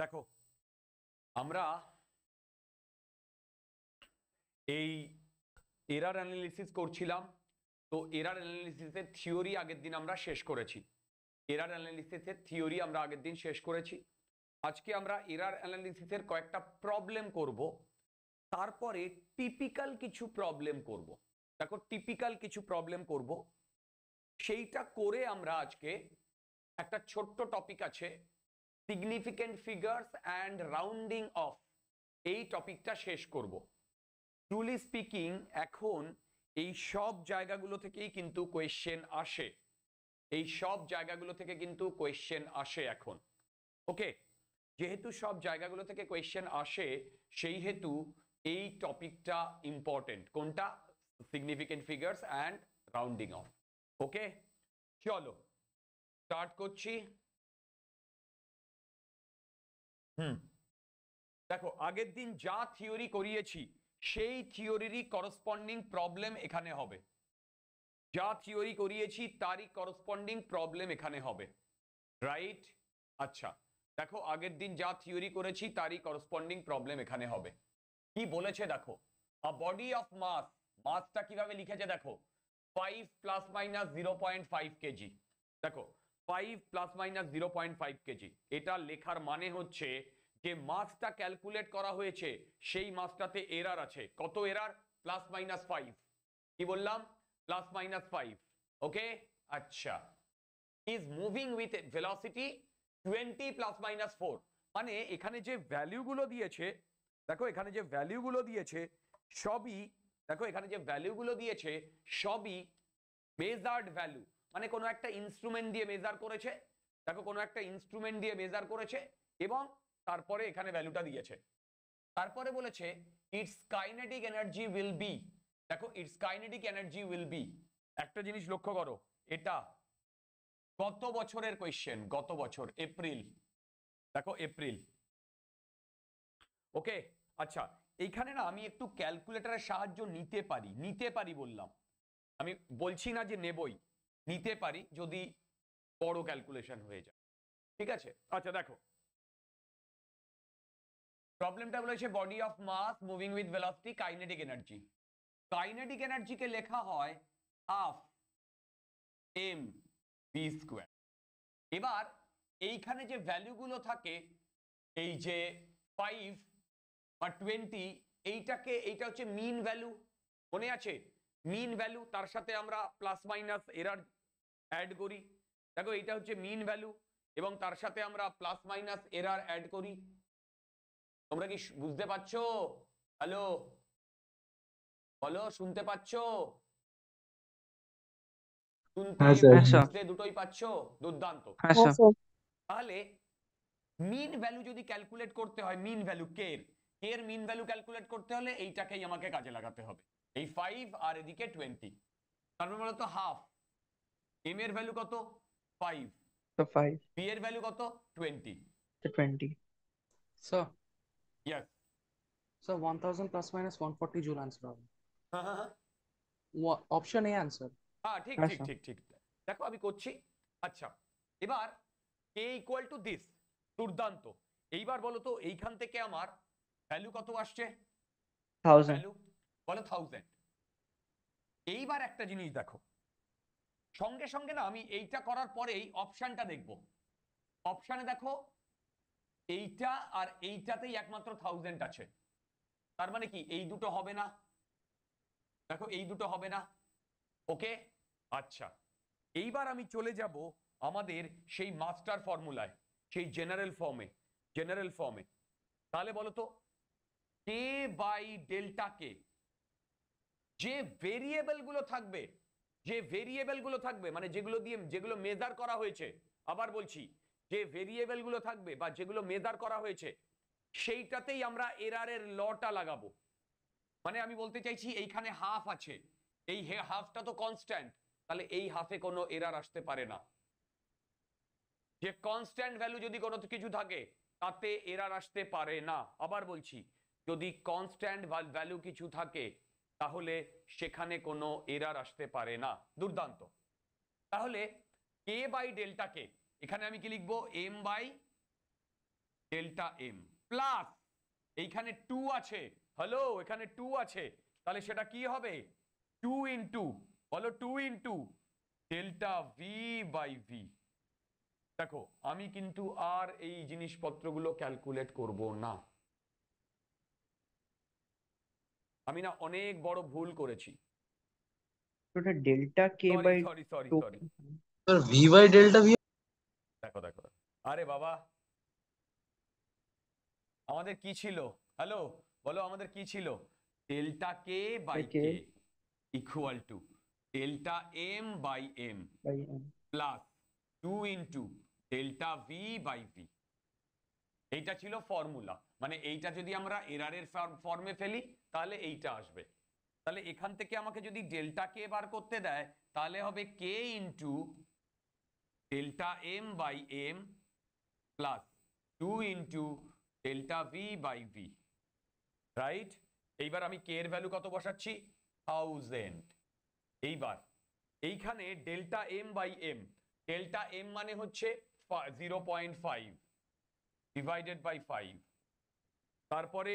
দেখো আমরা এই এরার অ্যানালিসিস করছিলাম তো এরার অ্যানালিসিসের থিওরি আগের দিন আমরা শেষ করেছি এরার অ্যানালিসিসের থিওরি আমরা আগের দিন শেষ করেছি আজকে আমরা এরার অ্যানালিসিসের কয়েকটা প্রবলেম করব তারপরে টিপিক্যাল কিছু প্রবলেম করব দেখো টিপিক্যাল কিছু প্রবলেম করব সেইটা করে আমরা আজকে একটা ছোট্ট টপিক আছে significant figures and rounding off এই টপিকটা শেষ করব ট্রুলি স্পিকিং এখন এই সব জায়গাগুলো থেকেই কিন্তু কোয়েশ্চেন আসে এই সব জায়গাগুলো থেকে কিন্তু কোয়েশ্চেন আসে এখন ওকে যেহেতু সব জায়গাগুলো থেকে কোয়েশ্চেন আসে সেই হেতু এই টপিকটা ইম্পর্টেন্ট কোনটা significant figures and rounding off okay চলো স্টার্ট করছি হুম দেখো আগের দিন যা থিওরি করিয়েছি সেই থিওরিরই করসপন্ডিং প্রবলেম এখানে হবে যা থিওরি করিয়েছি তারই করসপন্ডিং প্রবলেম এখানে হবে রাইট আচ্ছা দেখো আগের দিন যা থিওরি করেছি তারই করসপন্ডিং প্রবলেম এখানে হবে কি বলেছে দেখো আ বডি অফ মাস মাসটা কিভাবে লিখেছে দেখো 5 plus minus zero point five K G দেখো five plus minus zero point five K G এটা লেখার মানে হচ্ছে যে মাসটা ক্যালকুলেট করা হয়েছে সেই মাসটাতে এরার আছে কত এরার প্লাস মাইনাস ফাইভ কি বললাম প্লাস মাইনাস ফাইভ ওকে আচ্ছা is moving with velocity twenty plus minus four মানে এখানে যে ভ্যালুগুলো দিয়েছে দেখো এখানে যে ভ্যালুগুলো দিয়েছে সবই দেখো এখানে যে ভ্যালুগুলো দিয়েছে সবই মেজার্ড ভ্যালু মানে কোনো একটা ইনস্ট্রুমেন্ট দিয়ে মেজার করেছে দেখো কোনো একটা ইনস্ট্রুমেন্ট দিয়ে মেজার করেছে এবং তারপরে এখানে ভ্যালুটা দিয়েছে তারপরে বলেছে it's kinetic energy will be দেখো it's kinetic energy will be একটা জিনিস লক্ষ্য করো এটা গত বছরের কোয়েশ্চেন গত বছর এপ্রিল দেখো এপ্রিল ওকে আচ্ছা এইখানে না আমি একটু ক্যালকুলেটারের সাহায্য নিতে পারি নিতে পারি বললাম আমি বলছি না যে নেবই নিতে পারি যদি বড় ক্যালকুলেশন হয়ে যায় ঠিক আছে আচ্ছা দেখো প্রবলেমটা বলেছে body of mass moving with velocity kinetic energy kinetic এনার্জিকে লেখা হয় হাফ এম বি স্কোয়ার এবার এইখানে যে ভ্যালুগুলো থাকে এই যে ফাইভ বা টোয়েন্টি এইটাকে এইটা হচ্ছে মিন ভ্যালু মনে আছে মিন ভ্যালু তার সাথে আমরা প্লাস মাইনাস এরার অ্যাড করি দেখো এটা হচ্ছে মিন ভ্যালু এবং তার সাথে আমরা প্লাস মাইনাস এরার অ্যাড করি তোমরা কি বুঝতে পারছো হ্যালো বলো শুনতে পাচ্ছ হ্যাঁ, হ্যাঁ, দুটোই পাচ্ছ দুর্দান্ত হ্যাঁ, তাহলে মিন ভ্যালু যদি ক্যালকুলেট করতে হয় মিন ভ্যালু কে মিন ভ্যালু ক্যালকুলেট করতে হলে এইটাকেই আমাকে কাজে লাগাতে হবে এই ফাইভ আর এদিকে টোয়েন্টি তারপর বলতো হাফ m এর ভ্যালু কত 5 তো 5 পি এর ভ্যালু কত 20 তো 20 so yes so 1000 plus minus 140 joule answer হবে অপশন এ आंसर हां ঠিক আচ্ছা। ঠিক ঠিক ঠিক দেখো আমি করছি আচ্ছা এবার কে ইকুয়াল টু দিস দুর্দান্ত এইবার বলো তো এইখান থেকে আমার ভ্যালু কত আসছে 1000 ভ্যালু বলো 1000 এইবার একটা জিনিস দেখো সঙ্গে সঙ্গে না আমি এইটা করার পরে এই অপশানটা দেখব অপশানে দেখো এইটা আর এইটাতেই একমাত্র থাউজেন্ড আছে তার মানে কি এই দুটো হবে না দেখো এই দুটো হবে না ওকে আচ্ছা এইবার আমি চলে যাব আমাদের সেই মাস্টার ফর্মুলায় সেই জেনারেল ফর্মে জেনারেল ফর্মে তাহলে বলো তো কে বাই ডেল্টা কে যে ভেরিয়েবলগুলো থাকবে যে ভেরিয়েবলগুলো থাকবে মানে যেগুলো দিয়ে যেগুলো মেজার করা হয়েছে আবার বলছি যে ভেরিয়েবলগুলো থাকবে বা যেগুলো মেজার করা হয়েছে সেইটাতেই আমরা এরারের লটা লাগাবো মানে আমি বলতে চাইছি এইখানে হাফ আছে এই হাফটা তো কনস্ট্যান্ট তাহলে এই হাফে কোনো এরার আসতে পারে না যে কনস্ট্যান্ট ভ্যালু যদি কোনো কিছু থাকে তাতে এরার আসতে পারে না আবার বলছি যদি কনস্ট্যান্ট ভ্যালু কিছু থাকে তাহলে সেখানে কোনো এরার আসতে পারে না দুর্দান্ত তাহলে কে বাই ডেল্টা কে এখানে আমি কি লিখবো M by delta M plus এইখানে টু আছে হ্যালো এখানে টু আছে তাহলে সেটা কি হবে টু ইন্টু বলো two into delta V by V দেখো আমি কিন্তু আর এই জিনিসপত্রগুলো ক্যালকুলেট করব না আমি না অনেক বড় ভুল করেছি ওটা delta K by sorry sorry sorry sir V by delta V দেখো দেখো আরে বাবা আমাদের কি ছিল হ্যালো বলো আমাদের কি ছিল delta K by K equal to delta M by M plus two into delta V by V এইটা ছিল ফর্মুলা মানে এইটা যদি আমরা এরারের ফর্মে ফেলি তাহলে এইটা আসবে তাহলে এখান থেকে আমাকে যদি ডেল্টা কে বার করতে দেয় তাহলে হবে K into delta M by M plus two into delta V by V right এইবার আমি কে এর ভ্যালু কত বসাচ্ছি থাউজেন্ড এইবার এইখানে delta M by M delta M মানে হচ্ছে zero point five divided by five তারপরে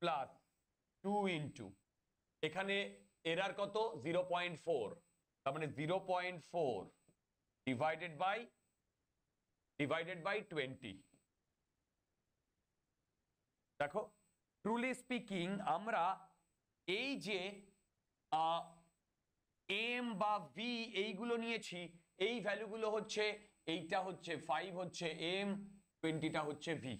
প্লাস টু ইন্টু এখানে এরার কত জিরো পয়েন্ট ফোর তার মানে zero point four divided by divided by twenty দেখো ট্রুলি স্পিকিং আমরা এই যে এম বা ভি এইগুলো নিয়েছি এই ভ্যালুগুলো হচ্ছে এইটা হচ্ছে ফাইভ হচ্ছে এম টোয়েন্টিটা হচ্ছে ভি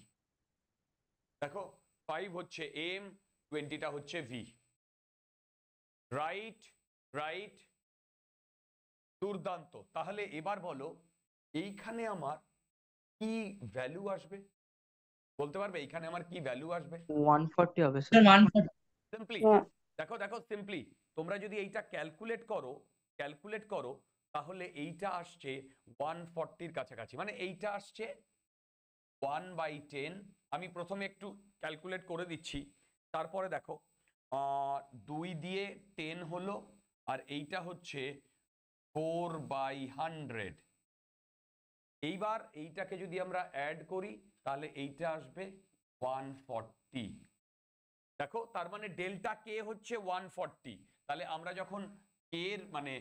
দেখো ফাইভ হচ্ছে এম টোয়েন্টিটা হচ্ছে ভি রাইট রাইট দুর্দান্ত তাহলে এবার বলো এইখানে আমার কি ভ্যালু আসবে বলতে পারবে এইখানে আমার কি ভ্যালু আসবে দেখো দেখো সিম্পলি তোমরা যদি এইটা ক্যালকুলেট করো ক্যালকুলেট করো তাহলে এইটা আসছে ওয়ান ফর্টির কাছাকাছি মানে এইটা আসছে ওয়ান বাই 10 আমি প্রথমে একটু ক্যালকুলেট করে দিচ্ছি তারপরে দেখো দুই দিয়ে টেন হলো আর এইটা হচ্ছে ফোর বাই হান্ড্রেড এইবার এইটাকে যদি আমরা অ্যাড করি তাহলে এইটা আসবে ওয়ান ফর্টি দেখো তার মানে ডেল্টা কে হচ্ছে ওয়ান ফর্টি তাহলে আমরা যখন এর মানে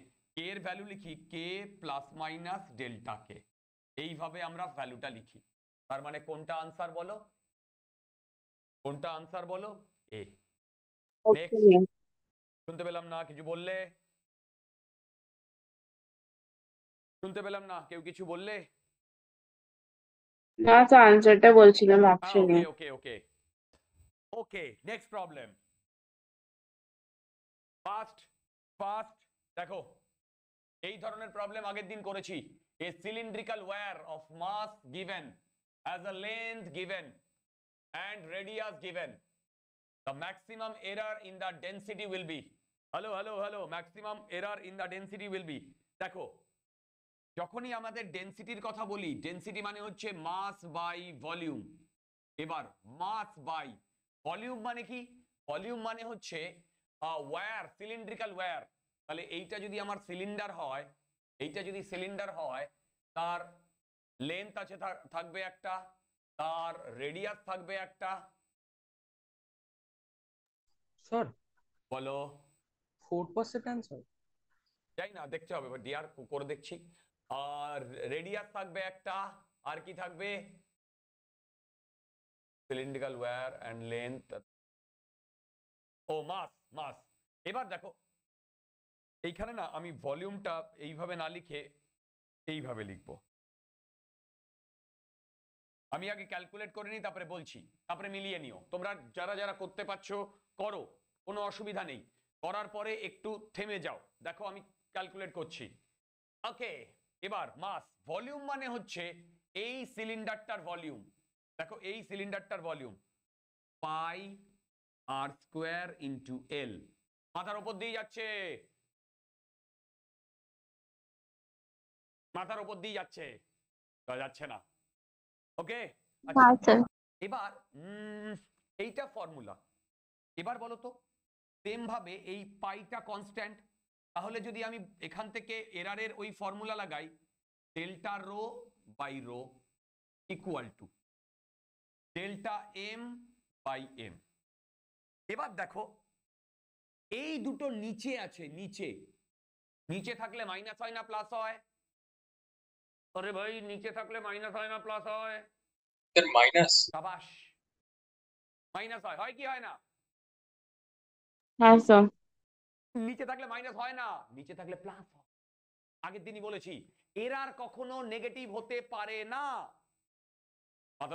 এর ভ্যালু লিখি K plus minus delta K এইভাবে আমরা ভ্যালুটা লিখি তার মানে কোনটা আনসার বলো কোনটা আনসার বলো এ শুনতে পেলাম না কিছু বললে শুনতে পেলাম না কেউ কিছু বললে না তো আনসারটা বলছিলাম অপশনে okay okay okay next problem fast fast দেখো এই ধরনের প্রবলেম আগের দিন করেছি cylindrical wire of mass given as a length given and radius given the maximum error in the density will be hello hello hello maximum error in the density will be দেখো যখনই আমাদের ডেনসিটির কথা বলি density মানে হচ্ছে মাস by volume এবার মাস by volume মানে কি ভলিউম মানে হচ্ছে ওয়্যার সিলিন্ড্রিক্যাল ওয়্যার তাহলে এইটা যদি আমার সিলিন্ডার হয় এইটা যদি সিলিন্ডার হয় তার লেন্থ আছে থাকবে একটা তার রেডিয়াস থাকবে একটা স্যার বলো ফোর পার্সেন্ট অ্যান্সার যাই না দেখতে হবে এবার ডিআর করে দেখছি আর রেডিয়াস থাকবে একটা আর কি থাকবে সিলিন্ড্রিক্যাল ওয়্যার অ্যান্ড লেন্থ ও মাস মাস এবার দেখো এইখানে না আমি ভলিউমটা এইভাবে না লিখে এইভাবে লিখব আমি আগে ক্যালকুলেট করে নিই তারপরে বলছি তারপরে মিলিয়ে নিও তোমরা যারা যারা করতে পারছো করো কোনো অসুবিধা নেই করার পরে একটু থেমে যাও দেখো আমি ক্যালকুলেট করছি ওকে এবার মাস ভলিউম মানে হচ্ছে এই সিলিন্ডারটার ভলিউম দেখো এই সিলিন্ডারটার volume pi R square into L মাথার ওপর দিয়ে যাচ্ছে মাথার ওপর দিয়ে যাচ্ছে যাচ্ছে না ওকে আচ্ছা, এবার এইটা ফর্মুলা এবার বলো তো সেমভাবে এই পাইটা কনস্ট্যান্ট তাহলে যদি আমি এখান থেকে এরারের ওই ফর্মুলা লাগাই delta rho by rho equal to delta M by M এবার দেখো এই দুটো নিচে আছে নিচে নিচে থাকলে মাইনাস হয় না প্লাস হয় আরে ভাই নিচে থাকলে মাইনাস হয় না প্লাস হয় মাইনাস মাইনাস হয় হয় কি হয় না হ্যাঁ স্যার নিচে থাকলে মাইনাস হয় না নিচে থাকলে প্লাস হয় আগের দিনই বলেছি কখনো নেগেটিভ হতে পারে না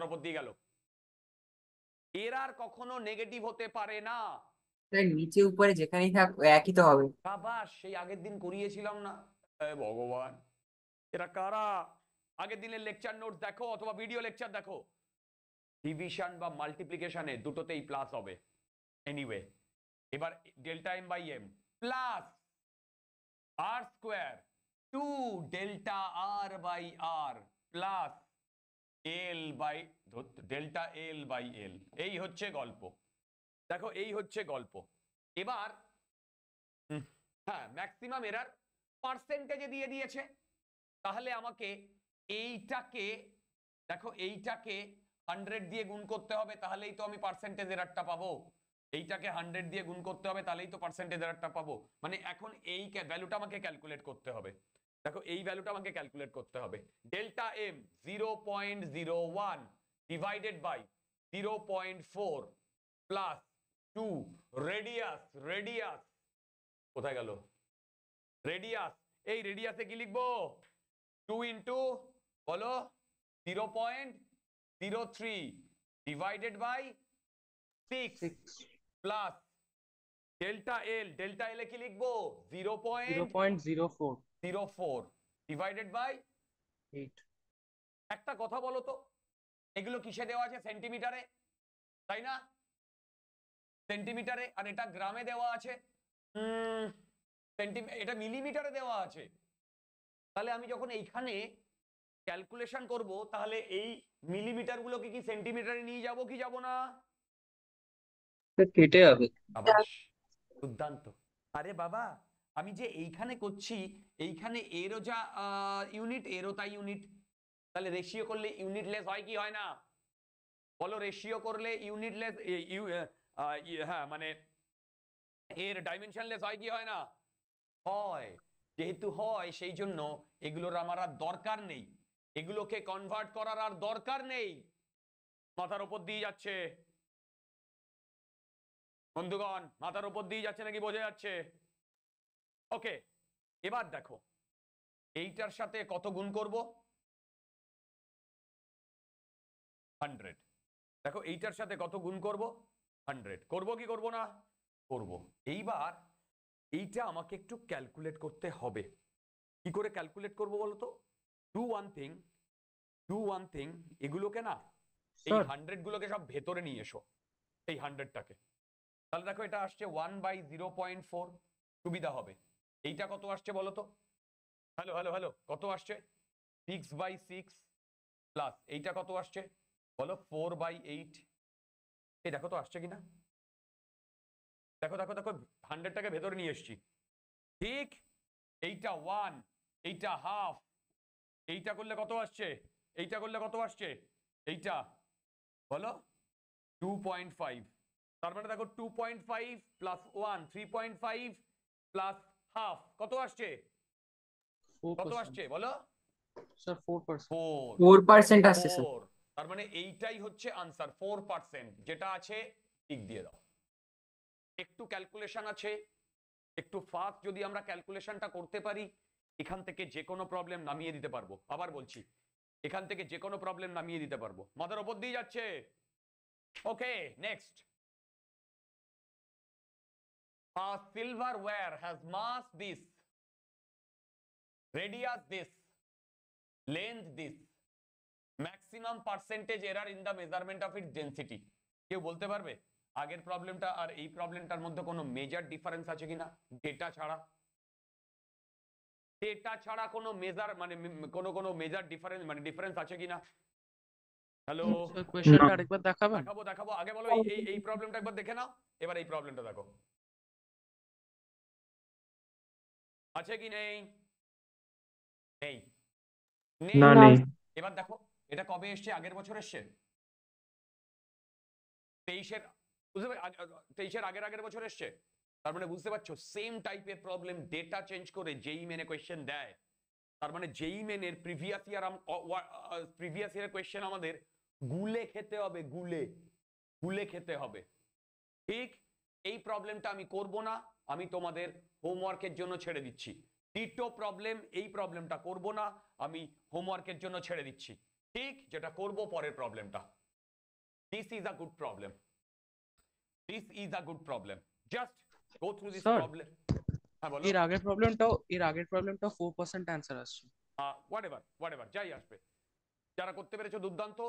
উপর দিয়ে গেল কখনো নেগেটিভ হতে পারে না নিচে উপরে যেখানেই থাক একই তো হবে বাবা সেই আগের দিন করিয়েছিলাম না ভগবান এরা কারা আগের দিনের লেকচার নোট দেখো অথবা ভিডিও লেকচার দেখো ডিভিশন বা মাল্টিপ্লিকেশনে দুটোতেই প্লাস হবে এনিওয়ে এবার delta M by M plus R square two delta R by R plus L by delta L by L এই হচ্ছে গল্প দেখো এই হচ্ছে গল্প এবার হ্যাঁ ম্যাক্সিমাম এরার পার্সেন্টেজে দিয়ে দিয়েছে তাহলে আমাকে এইটাকে দেখো এইটাকে হান্ড্রেড দিয়ে গুণ করতে হবে তাহলেই তো আমি পার্সেন্টেজ এরারটা পাবো এইটাকে হান্ড্রেড দিয়ে গুণ করতে হবে তাহলেই তো পার্সেন্টেজ হারটা পাবো মানে এখন এই ভ্যালুটা আমাকে ক্যালকুলেট করতে হবে দেখো এই ভ্যালুটা আমাকে ক্যালকুলেট করতে হবে delta M zero point zero one divided by zero point four plus two radius radius কোথায় গেল রেডিয়াস এই রেডিয়াসে কি লিখবো টু ইন্টু বলো zero point zero three divided by six plus delta L delta L এ কি লিখবো zero point zero four divided by eight একটা কথা বলো তো এগুলো কিসে দেওয়া আছে সেন্টিমিটারে তাই না সেন্টিমিটারে আর এটা গ্রামে দেওয়া আছে এটা মিলিমিটারে দেওয়া আছে তাহলে আমি যখন এইখানে ক্যালকুলেশন করব তাহলে এই মিলিমিটারগুলোকে কি সেন্টিমিটারে নিয়ে যাব কি যাব না কেটে যাবে দুর্দান্ত আরে বাবা আমি যে এইখানে করছি এইখানে এরও যা ইউনিট এরও তাই ইউনিট তাহলে রেশিও করলে হয় কি হয় না বলো রেশিও করলে হ্যাঁ মানে এর ডাইমেনশনলেস হয় কি হয় না হয় যেহেতু হয় সেই জন্য এগুলোর আমার আর দরকার নেই এগুলোকে কনভার্ট করার আর দরকার নেই মাথার উপর দিয়ে যাচ্ছে বন্ধুগণ মাথার উপর দিয়ে যাচ্ছে নাকি বোঝা যাচ্ছে ওকে এবার দেখো এইটার সাথে কত গুণ করব হান্ড্রেড দেখো এইটার সাথে কত গুণ করব হান্ড্রেড করব কি করব না করব এইবার এইটা আমাকে একটু ক্যালকুলেট করতে হবে কি করে ক্যালকুলেট করব বলতো two one thing two one thing এগুলোকে না এই হান্ড্রেড গুলোকে সব ভেতরে নিয়ে এসো এই হান্ড্রেডটাকে তাহলে দেখো এটা আসছে one by zero point four সুবিধা হবে এইটা কত আসছে বলো তো হ্যালো হ্যালো হ্যালো কত আসছে সিক্স বাই সিক্স প্লাস এইটা কত আসছে বলো ফোর বাই এইট এই দেখো তো আসছে কিনা দেখো দেখো দেখো হান্ড্রেডটাকে ভেতরে নিয়ে এসছি ঠিক এইটা ওয়ান এইটা হাফ এইটা করলে কত আসছে এইটা করলে কত আসছে এইটা বলো টু পয়েন্ট ফাইভ তার মানে দেখো two point five plus one three point five plus half কত আসছে কত আসছে বলো তার মানে এইটাই হচ্ছে আনসার ফোর পার্সেন্ট যেটা আছে ঠিক দিয়ে দাও একটু ক্যালকুলেশন আছে একটু ফাস্ট যদি আমরা ক্যালকুলেশনটা করতে পারি এখান থেকে যে কোনো প্রবলেম নামিয়ে দিতে পারবো আবার বলছি এখান থেকে যে কোনো প্রবলেম নামিয়ে দিতে পারবো মাদার ওপর দিয়ে যাচ্ছে okay next a silverware has mass this radius this length this maximum percentage error in the measurement of its density কেউ বলতে পারবে আগের প্রবলেমটা আর এই প্রবলেমটার মধ্যে কোনো মেজার ডিফারেন্স আছে কিনা ডেটা ছাড়া ডেটা ছাড়া কোনো মেজার মানে কোনো কোনো মেজার ডিফারেন্স মানে ডিফারেন্স আছে কিনা হ্যালো আচ্ছা, কোশ্চেনটা আরেকবার দেখাবেন দেখাবো দেখাবো আগে বলো এই এই প্রবলেমটা একবার দেখে নাও এবার এই প্রবলেমটা দেখো আছে কি নেই নেই না নেই এবার দেখো এটা কবে এসছে আগের বছর এসছে তেইশের বুঝতে তেইশের আগের আগের বছর এসছে তার মানে বুঝতে পারছো সেম টাইপের প্রবলেম ডেটা চেঞ্জ করে যেই মেনে কোয়েশ্চেন দেয় তার মানে যেই মেনের প্রিভিয়াস ইয়ার প্রিভিয়াস ইয়ারের কোয়েশ্চেন আমাদের গুলে খেতে হবে গুলে গুলে খেতে হবে ঠিক এই প্রবলেমটা আমি করব না আমি তোমাদের হোমওয়ার্কের জন্য ছেড়ে দিচ্ছি টিটো প্রবলেম এই প্রবলেমটা করব না আমি হোমওয়ার্কের জন্য ছেড়ে দিচ্ছি ঠিক যেটা করব পরের প্রবলেমটা this is a good problem this is a good problem just go through this problem এর আগের প্রবলেমটাও এর আগের প্রবলেমটা 4% आंसर আসছে হোয়াটএভার হোয়াটএভার যাই আসবে যারা করতে পেরেছো দুর্দান্ত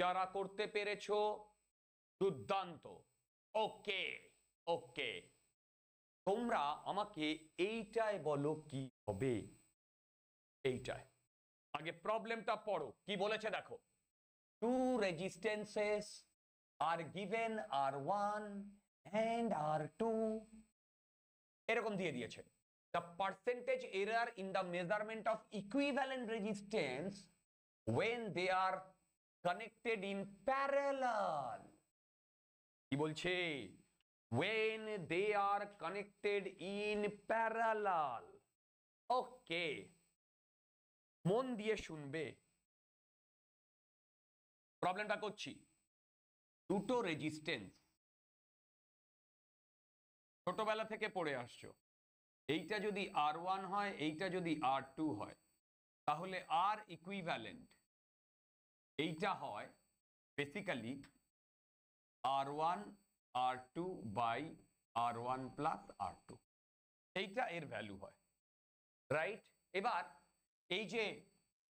যারা করতে পেরেছো দুর্দান্ত ওকে ওকে তোমরা আমাকে এইটাই বলো কি হবে এইটাই আগে প্রবলেমটা পড়ো কি বলেছে দেখো two resistances are given R one and R two এরকম দিয়ে দিয়েছে the percentage error in the measurement of equivalent resistance when they are connected in parallel কি বলছে when they are connected in parallel. Okay. মন দিয়ে শুনবে প্রবলেমটা করছি দুটো রেজিস্ট্যান্স ছোটবেলা থেকে পড়ে আসছো এইটা যদি আর ওয়ান হয় এইটা যদি আর টু হয় তাহলে আর ইকুইভ্যালেন্ট এইটা হয় basically R one R two by R r1 plus two এইটা এর ভ্যালু হয় রাইট এবার এই যে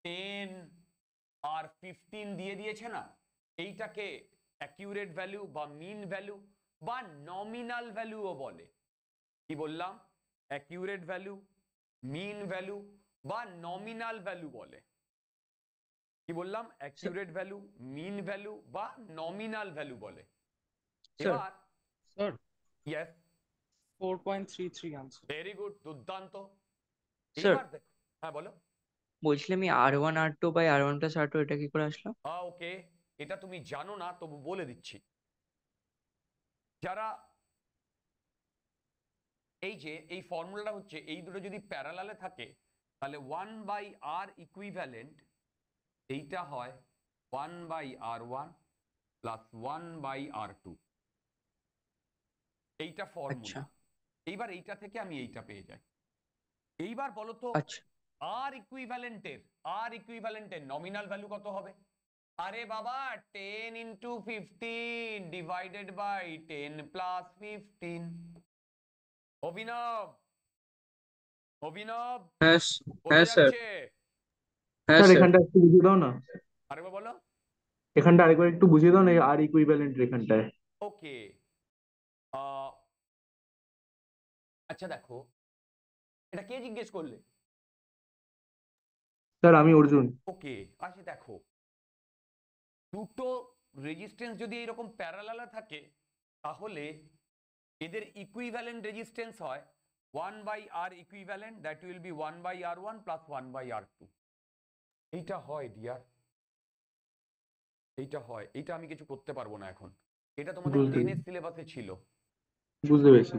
টেন আর ফিফটিন দিয়ে দিয়েছে না এইটাকে অ্যাকিউরেট ভ্যালু বা মিন ভ্যালু বা নমিনাল ভ্যালুও বলে কি বললাম অ্যাকিউরেট ভ্যালু মিন ভ্যালু বা নমিনাল ভ্যালু বলে কি বললাম অ্যাকিউরেট ভ্যালু মিন ভ্যালু বা নমিনাল ভ্যালু বলে Sir. Sir. Yes. 4.33 answer very good দুর্দান্ত Sir. হ্যাঁ বলো বলছিলাম R one R two by R one plus R two এটা কি করে আসলো ওকে এটা তুমি জানো না তবু বলে দিচ্ছি যারা এই যে এই ফর্মুলাটা হচ্ছে এই দুটো যদি প্যারালালে থাকে তাহলে ওয়ান বাই আর ইকুইভ্যালেন্ট এইটা হয় one by R one plus one by R two এইটা ফর্মুলা আচ্ছা। এইবার এইটা থেকে আমি এইটা পেয়ে যাই এইবার বলো তো আর ইকুইভ্যালেন্টের আর ইকুইভ্যালেন্টের নমিনাল ভ্যালু কত হবে আরে বাবা 10 ইনটু 15 ডিভাইডেড বাই 10 প্লাস 15 অভিনব অভিনব হ্যাঁ হ্যাঁ, হ্যাঁ স্যার স্যার এখানটা একটু বুঝিয়ে দাও না আরেকবার বলো এখানটা আরেকবার একটু বুঝিয়ে দাও না আর ইকুইভ্যালেন্ট এখানটায় ওকে আচ্ছা দেখো এটা কে জিজ্ঞেস করলে স্যার আমি অর্জুন ওকে আচ্ছা দেখো দুটো রেজিস্ট্যান্স যদি এরকম প্যারালালা থাকে তাহলে এদের ইকুইভ্যালেন্ট রেজিস্ট্যান্স হয় one by R equivalent that will be one by R one plus one by R two এইটা হয় ডিয়ার এইটা হয় এইটা আমি কিছু করতে পারবো না এখন এটা তোমাদের টেনের সিলেবাসে ছিল বুঝতে পেরেছি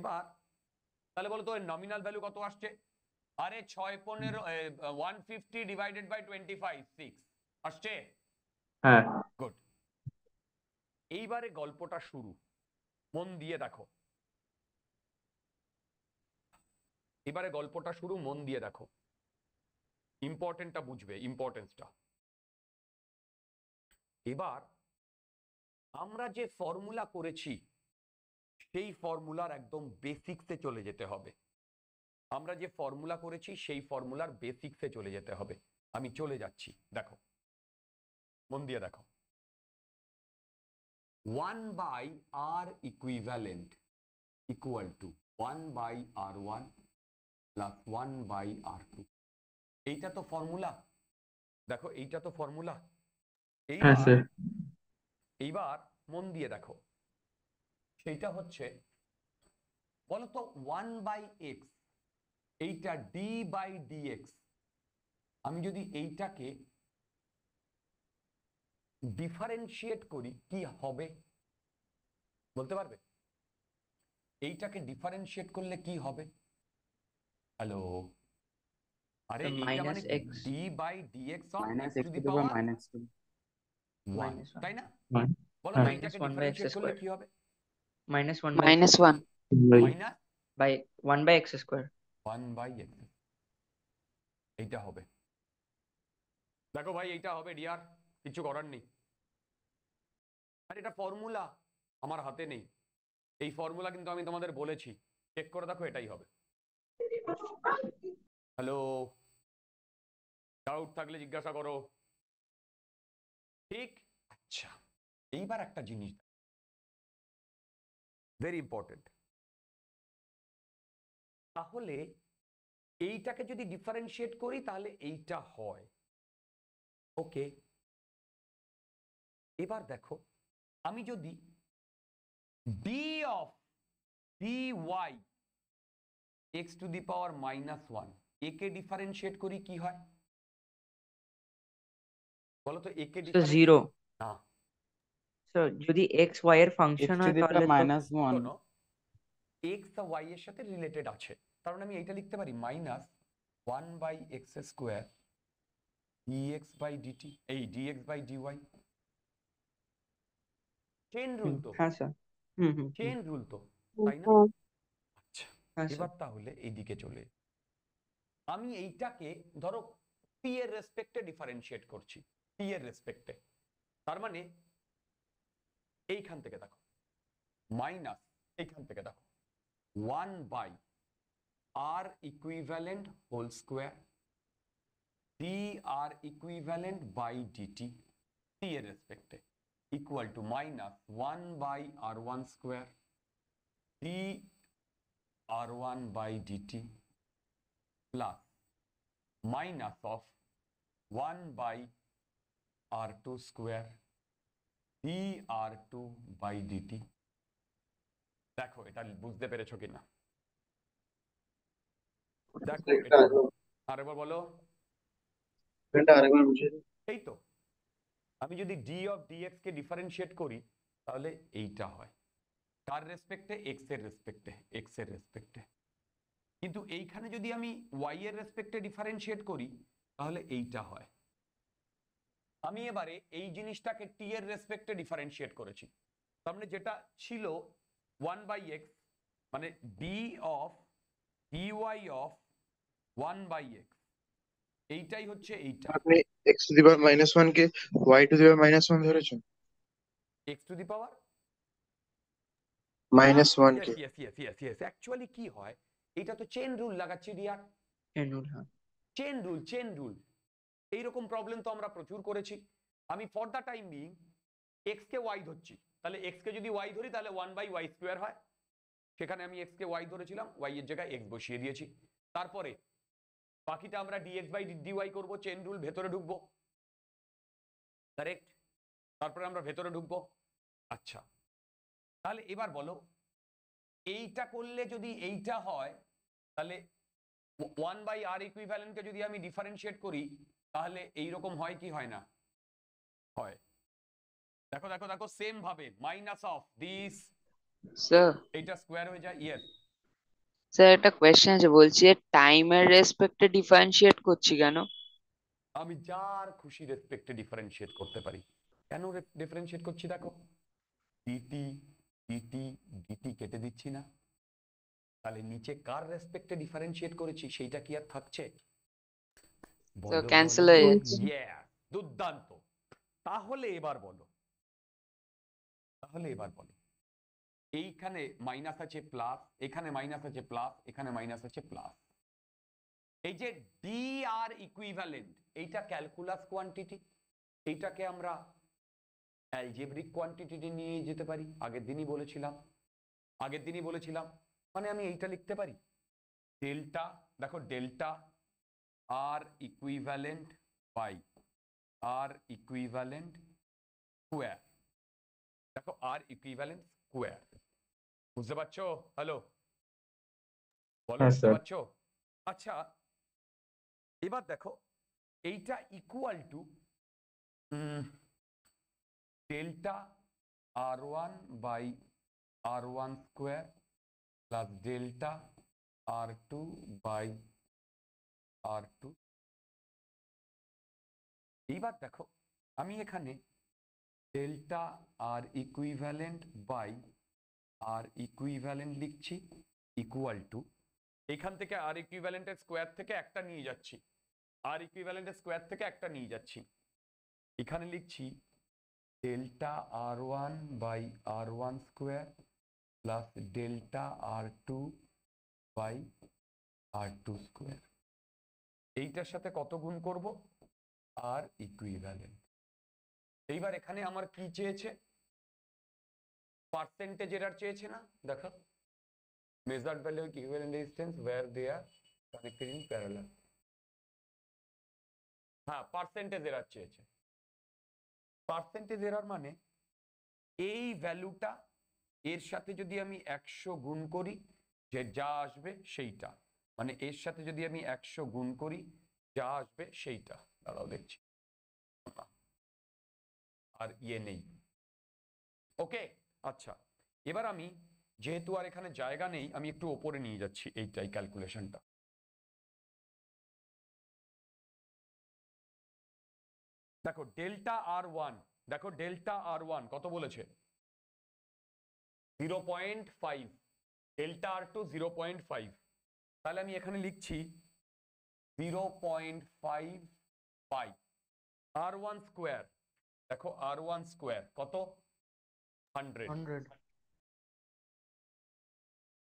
এবার তাহলে বলতো এর নমিনাল ভ্যালু কত আসছে আরে ছয় পনেরো one fifty divided by twenty five six আসছে হ্যাঁ গুড এইবারে গল্পটা শুরু মন দিয়ে দেখো এবারে গল্পটা শুরু মন দিয়ে দেখো ইম্পর্টেন্টটা বুঝবে ইম্পর্টেন্সটা এবার আমরা যে ফর্মুলা করেছি সেই ফর্মুলার একদম বেসিক্সে চলে যেতে হবে আমরা যে ফর্মুলা করেছি সেই ফর্মুলার বেসিক্সে চলে যেতে হবে আমি চলে যাচ্ছি দেখো মন দিয়ে দেখো one by R equivalent equal to one by R one plus one by R two এইটা তো ফর্মুলা দেখো এইটা তো ফর্মুলা হ্যাঁ, এইবার মন দিয়ে দেখো সেইটা হচ্ছে বলতো ওয়ান বাই এক্স এইটা ডি বাই ডিএক্স আমি যদি এইটাকে ডিফারেন্সিয়েট করি কি হবে বলতে পারবে এইটাকে ডিফারেন্সিয়েট করলে কি হবে হ্যালো আরে ডি বাই মানে dx অফ তাই না বলো এইটাকে ডিফারেন্সিয়েট করলে কি হবে minus 1 by minus 1 minus by 1 by x square 1 by x এইটা হবে দেখো ভাই এইটা হবে ডিয়ার কিছু করার নেই আর এটা ফর্মুলা আমার হাতে নেই এই ফর্মুলা কিন্তু আমি তোমাদের বলেছি চেক করে দেখো এটাই হবে হ্যালো ডাউট থাকলে জিজ্ঞাসা করো ঠিক আচ্ছা এইবার একটা জিনিস ভেরি ইম্পর্টেন্ট তাহলে এইটাকে যদি ডিফারেন্সিয়েট করি তাহলে এইটা হয় ওকে এবার দেখো আমি যদি D of D Y X to the power minus one একে ডিফারেন্সিয়েট করি কি হয় বলো তো একে জিরো না তো যদি এক্স ওয়াই এর ফাংশন হয় তাহলে মাইনাস ওয়ান এক্স এর সাথে রিলেটেড আছে কারণ আমি এইটা লিখতে পারি minus one by X square DX by DT এই DX by DY chain rule তো হ্যাঁ স্যার হুম চেন রুল তো তাই না আচ্ছা হ্যাঁ, এবার তাহলে এইদিকে চলে আমি এইটাকে ধরো পি এর রেসপেক্টে ডিফারেন্সিয়েট করছি পি এর রেসপেক্টে তার মানে এইখান থেকে দেখো মাইনাস এইখান থেকে দেখো one by R equivalent whole square D R equivalent by DT T এর রেসপেক্টে equal to minus one by R one square D R one by DT plus minus of 1 by r2 square D R two by DT দেখো এটা বুঝতে পেরেছো কিনা দেখো আরেকবার বলো এই তো আমি যদি ডি অফ ডিএক্স কে ডিফারেন্সিয়েট করি তাহলে এইটা হয় কার রেসপেক্টে এক্স এর রেসপেক্টে এক্স এর রেসপেক্টে কিন্তু এইখানে যদি আমি ওয়াই এর রেসপেক্টে ডিফারেন্সিয়েট করি তাহলে এইটা হয় আমি এবারে এই জিনিসটাকে টি এর রেসপেক্টে ডিফারেন্সিয়েট করেছি তার মানে যেটা ছিল ওয়ান বাই এক্স মানে D of D Y of one by X এইটাই হচ্ছে এইটা আপনি x to the power minus one কে y to the power minus one ধরেছেন x to the power minus one কে yes yes yes yes actually কি হয় এটা তো চেন রুল লাগাচ্ছি ডিয়ার চেন রুল হ্যাঁ চেন রুল চেন রুল এইরকম প্রবলেম তো আমরা প্রচুর করেছি আমি for the time being X কে ওয়াই ধরছি তাহলে এক্স কে যদি ওয়াই ধরি তাহলে ওয়ান বাই ওয়াই স্কোয়ার হয় সেখানে আমি এক্স কে ওয়াই ধরেছিলাম ওয়াই এর জায়গায় এক্স বসিয়ে দিয়েছি তারপরে বাকিটা আমরা ডিএক্স বাই ডি ওয়াই করবো চেন রুল ভেতরে ঢুকবো কারেক্ট তারপরে আমরা ভেতরে ঢুকবো আচ্ছা তাহলে এবার বলো এইটা করলে যদি এইটা হয় তাহলে ওয়ান বাই আর ইকুইভ্যালেন্টকে যদি আমি ডিফারেন্সিয়েট করি তাহলে এই রকম হয় কি হয় না হয় দেখো দেখো দেখো সেম ভাবে মাইনাস অফ দিস স্যার এটা স্কয়ার হয়ে যায় ইয়েস স্যার একটা কোশ্চেন আছে বলছি টাইমের রেসপেক্টে ডিফারেনশিয়েট করছি কেন আমি যার খুশি রেসপেক্টে ডিফারেনশিয়েট করতে পারি কেন ডিফারেনশিয়েট করছি দেখো ডিটি ডিটি ডিটি কেটে দিচ্ছি না তাহলে নিচে কার রেসপেক্টে ডিফারেনশিয়েট করেছি সেইটা কি আর থাকছে তো ক্যান্সেল হয়ে যাচ্ছে দুর্দান্ত তাহলে এবার বলো তাহলে এবার বলো এইখানে মাইনাস আছে প্লাস এখানে মাইনাস আছে প্লাস এখানে মাইনাস আছে প্লাস এই যে ডি আর ইকুইভ্যালেন্ট এইটা ক্যালকুলাস কোয়ান্টিটি এইটাকে আমরা অ্যালজেব্রিক কোয়ান্টিটিটি নিয়ে যেতে পারি আগের দিনই বলেছিলাম আগের দিনই বলেছিলাম মানে আমি এইটা লিখতে পারি ডেল্টা দেখো delta R equivalent by R equivalent square দেখো আর equivalent square বুঝতে পারছো হ্যালো বলো হ্যাঁ, বুঝতে আচ্ছা এবার দেখো এইটা equal to delta R one by R one square plus delta R two by R two এইবার দেখো আমি এখানে delta R equivalent by R equivalent লিখছি ইকুয়াল টু এখান থেকে আর ইকুইভ্যালেন্টের স্কোয়ার থেকে একটা নিয়ে যাচ্ছি আর ইকুইভ্যালেন্টের স্কোয়ার থেকে একটা নিয়ে যাচ্ছি এখানে লিখছি delta R one by R one square plus delta R two by R two square এইটার সাথে কত গুণ করব আর ইকুইভ্যালেন্ট এইবার এখানে আমার কি চেয়েছে পার্সেন্টেজ এরার চেয়েছে না দেখো measured value of equivalent resistance where they are হ্যাঁ পার্সেন্টেজ এরার চেয়েছে পার্সেন্টেজ এরার মানে এই ভ্যালুটা এর সাথে যদি আমি একশো গুণ করি যে যা আসবে সেইটা মানে এর সাথে যদি আমি একশো গুণ করি যা আসবে সেইটা দাঁড়াও দেখছি আর ইয়ে নেই ওকে আচ্ছা এবার আমি যেহেতু আর এখানে জায়গা নেই আমি একটু ওপরে নিয়ে যাচ্ছি এইটাই ক্যালকুলেশনটা দেখো ডেল্টা আর ওয়ান দেখো ডেল্টা আর ওয়ান কত বলেছে zero point five delta R two zero point five তাহলে আমি এখানে লিখছি জিরো পয়েন্ট ফাইভ পাই আর ওয়ান স্কোয়ার দেখো আর ওয়ান স্কোয়ার কত hundred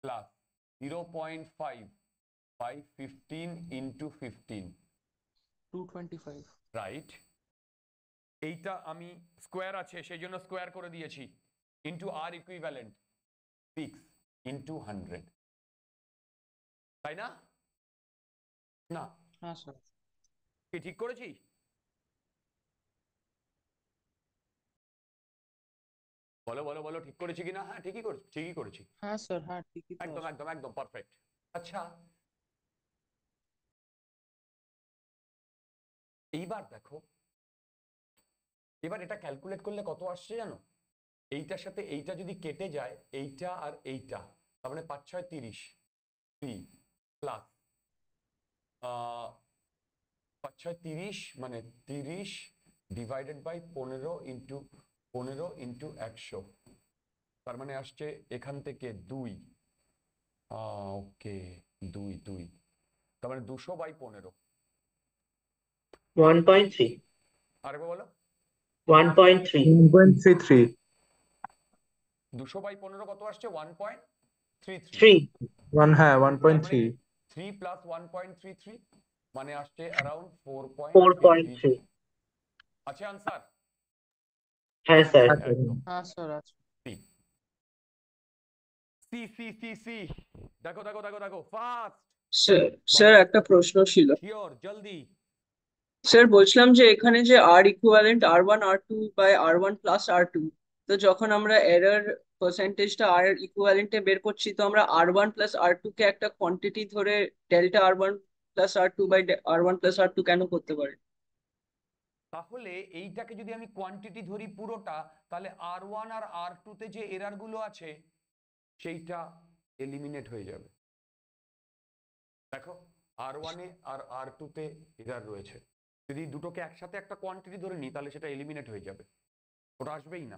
plus zero point five by fifteen into fifteen two twenty five right এইটা আমি square আছে সেই জন্য স্কোয়ার করে দিয়েছি into R equivalent six into hundred তাই না না হ্যাঁ স্যার কি ঠিক করেছি বলো বলো বলো ঠিক করেছি কিনা হ্যাঁ ঠিকই করেছি ঠিকই করেছি হ্যাঁ স্যার হ্যাঁ ঠিকই একদম একদম একদম পারফেক্ট আচ্ছা এইবার দেখো এবার এটা ক্যালকুলেট করলে কত আসছে জানো এইটার সাথে এইটা যদি কেটে যায় এইটা আর এইটা তার মানে পাঁচ ছয় তিরিশ লাখ পাঁচ তিরিশ মানে তিরিশ ডিভাইডেড বাই পনেরো ইন্টু পনেরো ইন্টু একশো তার মানে আসছে এখান থেকে দুই ওকে দুই দুই তার মানে দুশো বাই পনেরো ওয়ান পয়েন্ট থ্রি আরেকবার বলো one point three point three three দুশো বাই পনেরো কত আসছে one point three three one হ্যাঁ one point three three plus one point three three মানে আসছে around four point four point three আছে আনসার হ্যাঁ, হ্যাঁ স্যার হ্যাঁ স্যার আছে সি সি সি সি দেখো দেখো দেখো দেখো ফাস্ট স্যার একটা প্রশ্ন ছিল জলদি স্যার বলছিলাম যে এখানে যে R equivalent R one R two by R one plus R two তো যখন আমরা এরর পার্সেন্টেজটা আর ইকুয়ালেন্টে বের করছি তো আমরা R one plus R two কে একটা কোয়ান্টিটি ধরে delta R one plus R two by R one plus R two কেন করতে পারি তাহলে এইটাকে যদি আমি কোয়ান্টিটি ধরি পুরোটা তাহলে আর ওয়ান আর আর টু তে যে এরার গুলো আছে সেইটা এলিমিনেট হয়ে যাবে দেখো আর ওয়ানে আর আর টু তে এরার রয়েছে যদি দুটোকে একসাথে একটা কোয়ান্টিটি ধরে নিই তাহলে সেটা এলিমিনেট হয়ে যাবে ওটা আসবেই না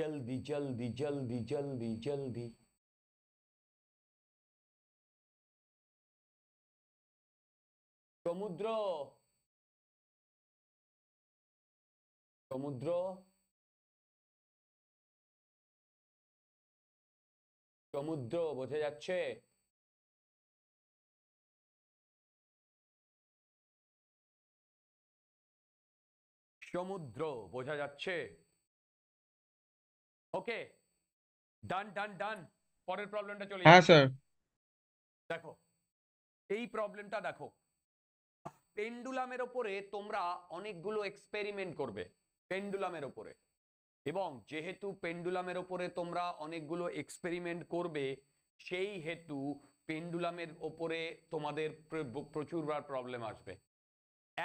জলদি জলদি জলদি জলদি জলদি সমুদ্র সমুদ্র সমুদ্র বোঝা যাচ্ছে সমুদ্র বোঝা যাচ্ছে ওকে ডান ডান ডান পরের প্রবলেমটা চলে হ্যাঁ স্যার দেখো এই প্রবলেমটা দেখো পেন্ডুলামের তোমরা অনেকগুলো এক্সপেরিমেন্ট করবে পেন্ডুলামের এবং যেহেতু পেন্ডুলামের তোমরা অনেকগুলো এক্সপেরিমেন্ট করবে সেই হেতু পেন্ডুলামের ওপরে তোমাদের প্রচুরবার প্রবলেম আসবে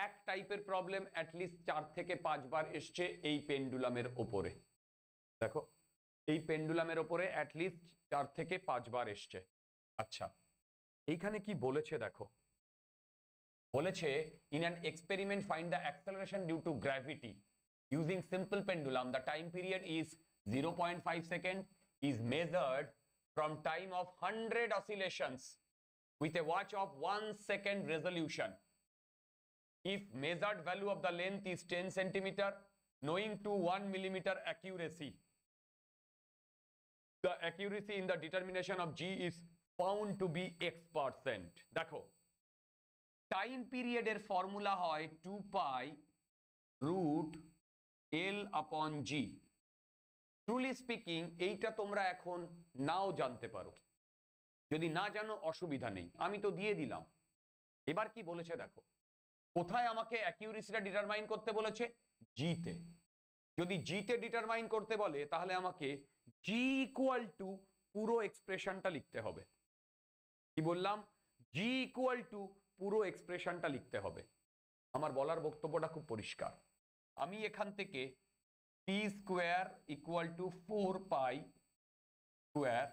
এক টাইপের প্রবলেম অ্যাটলিস্ট চার থেকে পাঁচবার এসছে এই পেন্ডুলামের ওপরে দেখো এই পেন্ডুলামের ওপরে অ্যাটলিস্ট চার থেকে পাঁচবার এসছে আচ্ছা এইখানে কি বলেছে দেখো বলেছে in an experiment find the acceleration due to gravity using simple pendulum the time period is zero point five second is measured from time of hundred oscillations with a watch of one second resolution if measured value of the length is ten centimetre knowing to one millimetre accuracy the accuracy in the determination of g is found to be x percent দেখো time পিরিয়ডের formula হয় two pi root L upon G Truly speaking এইটা তোমরা এখন নাও জানতে পারো যদি না jano অসুবিধা নেই আমি তো দিয়ে দিলাম এবার কি বলেছে দেখো কোথায় আমাকে অ্যাকিউরেসিটা ডিটারমাইন করতে বলেছে জিতে যদি জিতে ডিটারমাইন করতে বলে তাহলে আমাকে জি ইকুয়াল টু পুরো এক্সপ্রেশনটা লিখতে হবে কি বললাম জি ইকুয়াল টু পুরো এক্সপ্রেশনটা লিখতে হবে আমার বলার বক্তব্যটা খুব পরিষ্কার আমি এখান থেকে P square equal to four pi square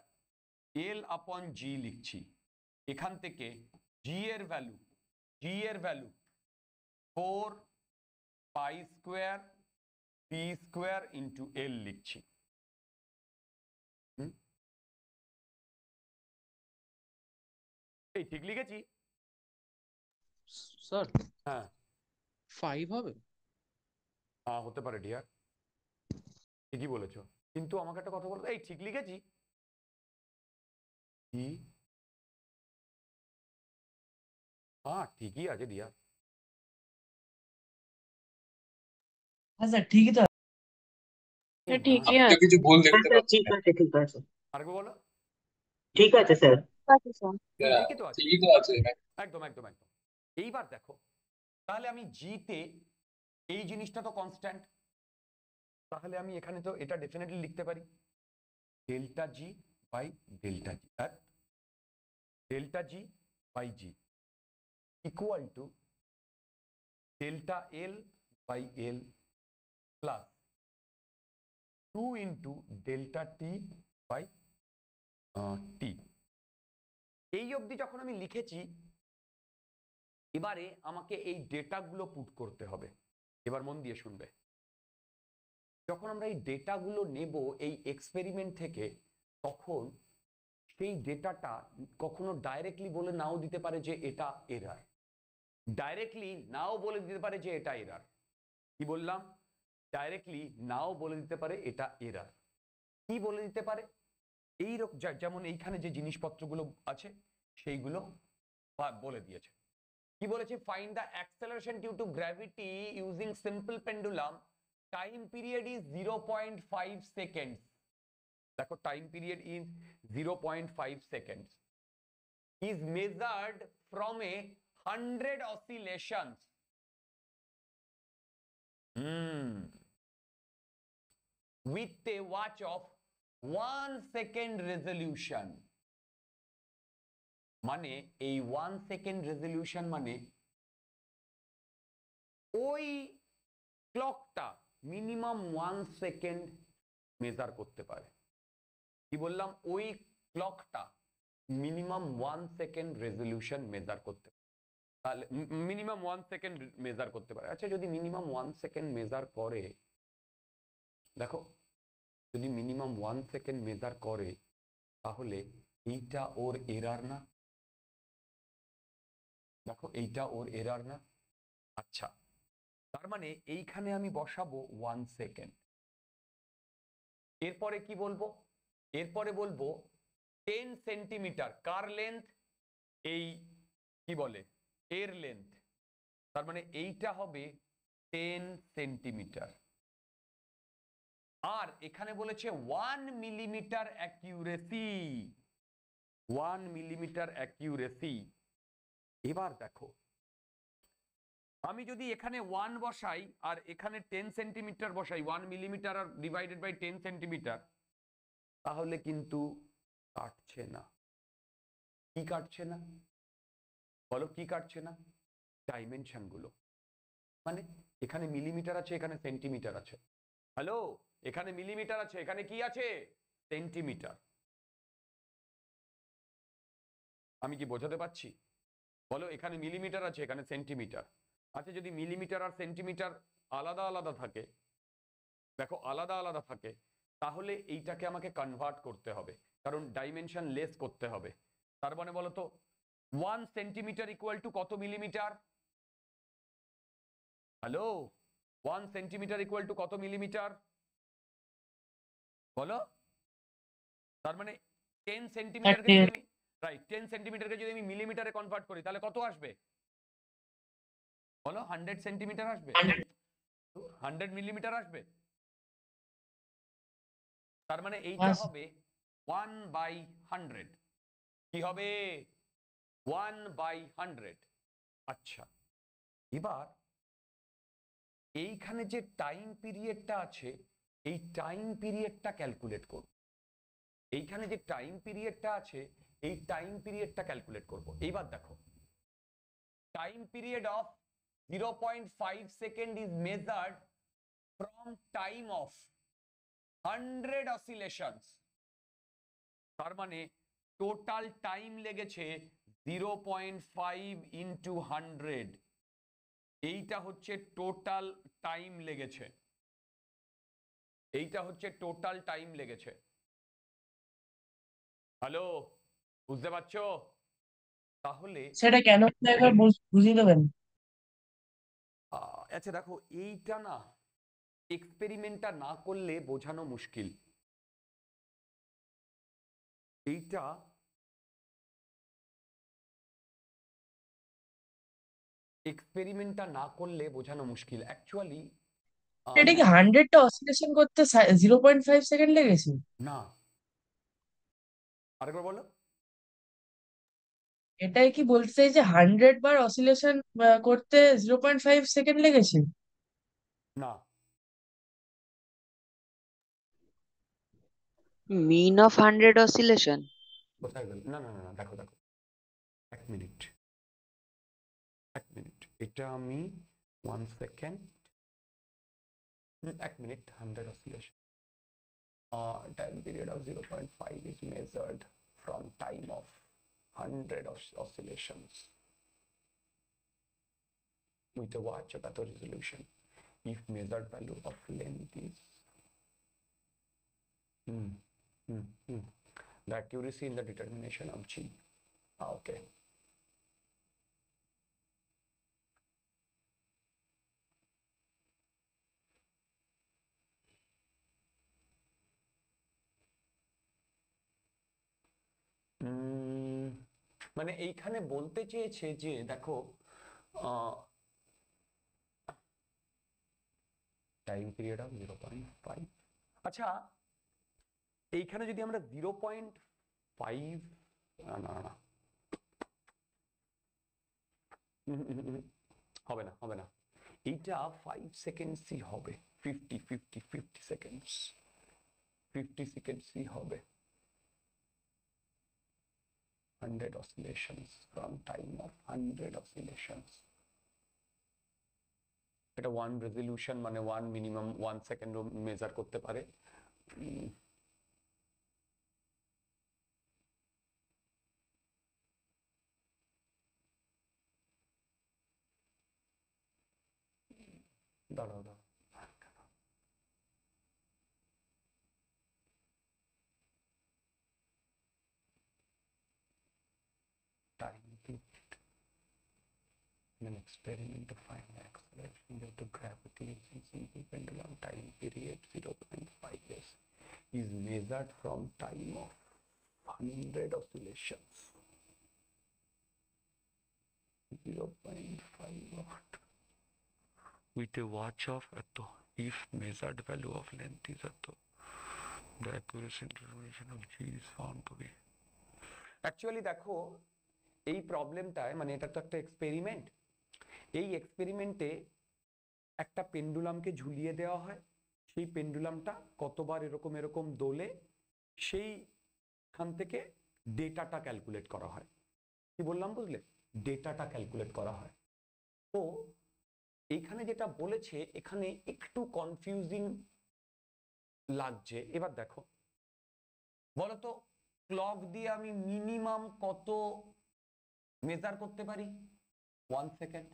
L upon G লিখছি এখান থেকে জি এর ভ্যালু জি এর value four pi square P square into L লিখছি এই ঠিক লিখেছি স্যার হ্যাঁ ফাইভ হবে হ্যাঁ হতে পারে ডিয়ার ঠিকই বলেছো কিন্তু আমাকে একটা কথা বলো এই ঠিক লিখেছি আচ্ছা, হ্যাঁ ঠিকই আছে ডিয়ার ঠিকই ঠিকই ঠিক আছে বলো ঠিক আছে স্যার হ্যাঁ, এইবার দেখো তাহলে আমি জি তে এই জিনিসটা তো কনস্ট্যান্ট তাহলে আমি এখানে তো এটা ডেফিনেটলি লিখতে পারি delta G by delta G আর delta G by G equal to delta L by L plus two into delta T by T এই অবধি যখন আমি লিখেছি এবারে আমাকে এই ডেটাগুলো পুট করতে হবে এবার মন দিয়ে শুনবে যখন আমরা এই ডেটাগুলো নেব এই এক্সপেরিমেন্ট থেকে তখন সেই ডেটাটা কখনো ডাইরেক্টলি বলে নাও দিতে পারে যে এটা এরার ডাইরেক্টলি নাও বলে দিতে পারে যে এটা এরার কি বললাম ডাইরেক্টলি নাও বলে দিতে পারে এটা এরার কি বলে দিতে পারে এই যেমন এইখানে যে জিনিসপত্রগুলো আছে সেইগুলো বলে দিয়েছে কি বলেছে find the acceleration due to gravity using simple pendulum time period is zero point five seconds দেখো time period is zero point five seconds is measured from a hundred oscillations hmm with a watch of one second resolution মানে এই one second resolution মানে ওই ক্লকটা minimum one second measure করতে পারে কি বললাম ওই ক্লকটা minimum one second resolution measure করতে পারে তাহলে মিনিমাম ওয়ান সেকেন্ড মেজার করতে পারে আচ্ছা যদি মিনিমাম ওয়ান সেকেন্ড মেজার করে দেখো যদি মিনিমাম ওয়ান সেকেন্ড মেজার করে তাহলে এইটা ওর এরার না দেখো এইটা ওর এরার না আচ্ছা তার মানে এইখানে আমি বসাবো ওয়ান সেকেন্ড এরপরে কি বলবো এরপরে বলবো টেন সেন্টিমিটার কার লেন্থ এই কি বলে এর লেন্থ তার মানে এইটা হবে টেন সেন্টিমিটার আর এখানে বলেছে one millimetre accuracy one millimetre accuracy এবার দেখো আমি যদি এখানে ওয়ান বসাই আর এখানে টেন সেন্টিমিটার বসাই ওয়ান মিলিমিটার আর ডিভাইডেড বাই টেন সেন্টিমিটার তাহলে কিন্তু কাটছে না কি কাটছে না বলো কি কাটছে না ডাইমেনশনগুলো মানে এখানে মিলিমিটার আছে এখানে সেন্টিমিটার আছে হ্যালো এখানে মিলিমিটার আছে এখানে কি আছে সেন্টিমিটার আমি কি বোঝাতে পারছি বলো এখানে মিলিমিটার আছে এখানে সেন্টিমিটার আচ্ছা যদি মিলিমিটার আর সেন্টিমিটার আলাদা আলাদা থাকে দেখো আলাদা আলাদা থাকে তাহলে এইটাকে আমাকে কনভার্ট করতে হবে কারণ ডাইমেনশন লেস করতে হবে তার মানে বলো তো ওয়ান সেন্টিমিটার ইকুয়াল টু কত millimetre hello one centimetre equal to কত মিলিমিটার বলো তার মানে টেন যদি রাইট যদি আমি মিলিমিটারে কনভার্ট করি তাহলে কত আসবে বলো সেন্টিমিটার আসবে মিলিমিটার আসবে তার মানে এইটা হবে ওয়ান বাই হান্ড্রেড কি হবে ওয়ান বাই হান্ড্রেড আচ্ছা এবার এইখানে যে টাইম পিরিয়ডটা আছে এই টাইম পিরিয়ডটা ক্যালকুলেট করব এইখানে যে টাইম পিরিয়ডটা আছে এই টাইম পিরিয়ডটা ক্যালকুলেট করব এইবার দেখো time period of 0.5 second is measured from time of 100 oscillations তার মানে টোটাল টাইম লেগেছে 0.5 ইনটু 100 এইটা হচ্ছে টোটাল টাইম লেগেছে এইটা হচ্ছে টোটাল টাইম লেগেছে হ্যালো বুঝতে পারছো তাহলে সেটা কেন বুঝিয়ে দেবেন আচ্ছা দেখো এইটা না এক্সপেরিমেন্টটা না করলে বোঝানো মুশকিল এইটা এক্সপেরিমেন্টটা না করলে বোঝানো মুশকিল অ্যাকচুয়ালি এটা কি হান্ড্রেডটা অসিলেশন করতে জিরো পয়েন্ট ফাইভ সেকেন্ড লেগেছে না আরেকবার বলো এটাই কি বলতে চাই যে হান্ড্রেড বার অসিলেশন করতে জিরো পয়েন্ট ফাইভ সেকেন্ড লেগেছে না মিন অফ হান্ড্রেড অসিলেশন না না না দেখো দেখো এক মিনিট এক মিনিট এটা আমি one second One minute 100 oscillation. Uh, time period of 0.5 is measured from time of 100 os oscillations with a watch Chakato resolution. If measured value of length is mm, mm, mm, The accuracy in the determination of G. Ah, okay. মানে এইখানে বলতে চেয়েছে যে দেখো time period of zero point five আচ্ছা এইখানে যদি আমরা জিরো পয়েন্ট ফাইভ না না হবে না হবে না এইটা ফাইভ সেকেন্ডসই হবে fifty fifty fifty seconds fifty সেকেন্ডসই হবে 100 oscillations from time of 100 oscillations এটা ওয়ান রেজলিউশন মানে ওয়ান মিনিমাম ওয়ান সেকেন্ডও মেজার করতে পারে দাঁড়াও in an experiment to find the acceleration due to gravity using simple pendulum time period 0.5 years is measured from time of 100 oscillations 0.5 watt with a watch of atto if measured value of length is atto the accuracy information of g is found to be actually দেখো এই প্রবলেমটায় মানে এটা তো একটা experiment এই এক্সপেরিমেন্টে একটা পেন্ডুলামকে ঝুলিয়ে দেওয়া হয় সেই পেন্ডুলামটা কতবার এরকম এরকম দোলে সেইখান থেকে ডেটাটা ক্যালকুলেট করা হয় কি বললাম বুঝলে ডেটাটা ক্যালকুলেট করা হয় তো এখানে যেটা বলেছে এখানে একটু কনফিউজিং লাগছে এবার দেখো বলতো ক্লক দিয়ে আমি মিনিমাম কত মেজার করতে পারি ওয়ান সেকেন্ড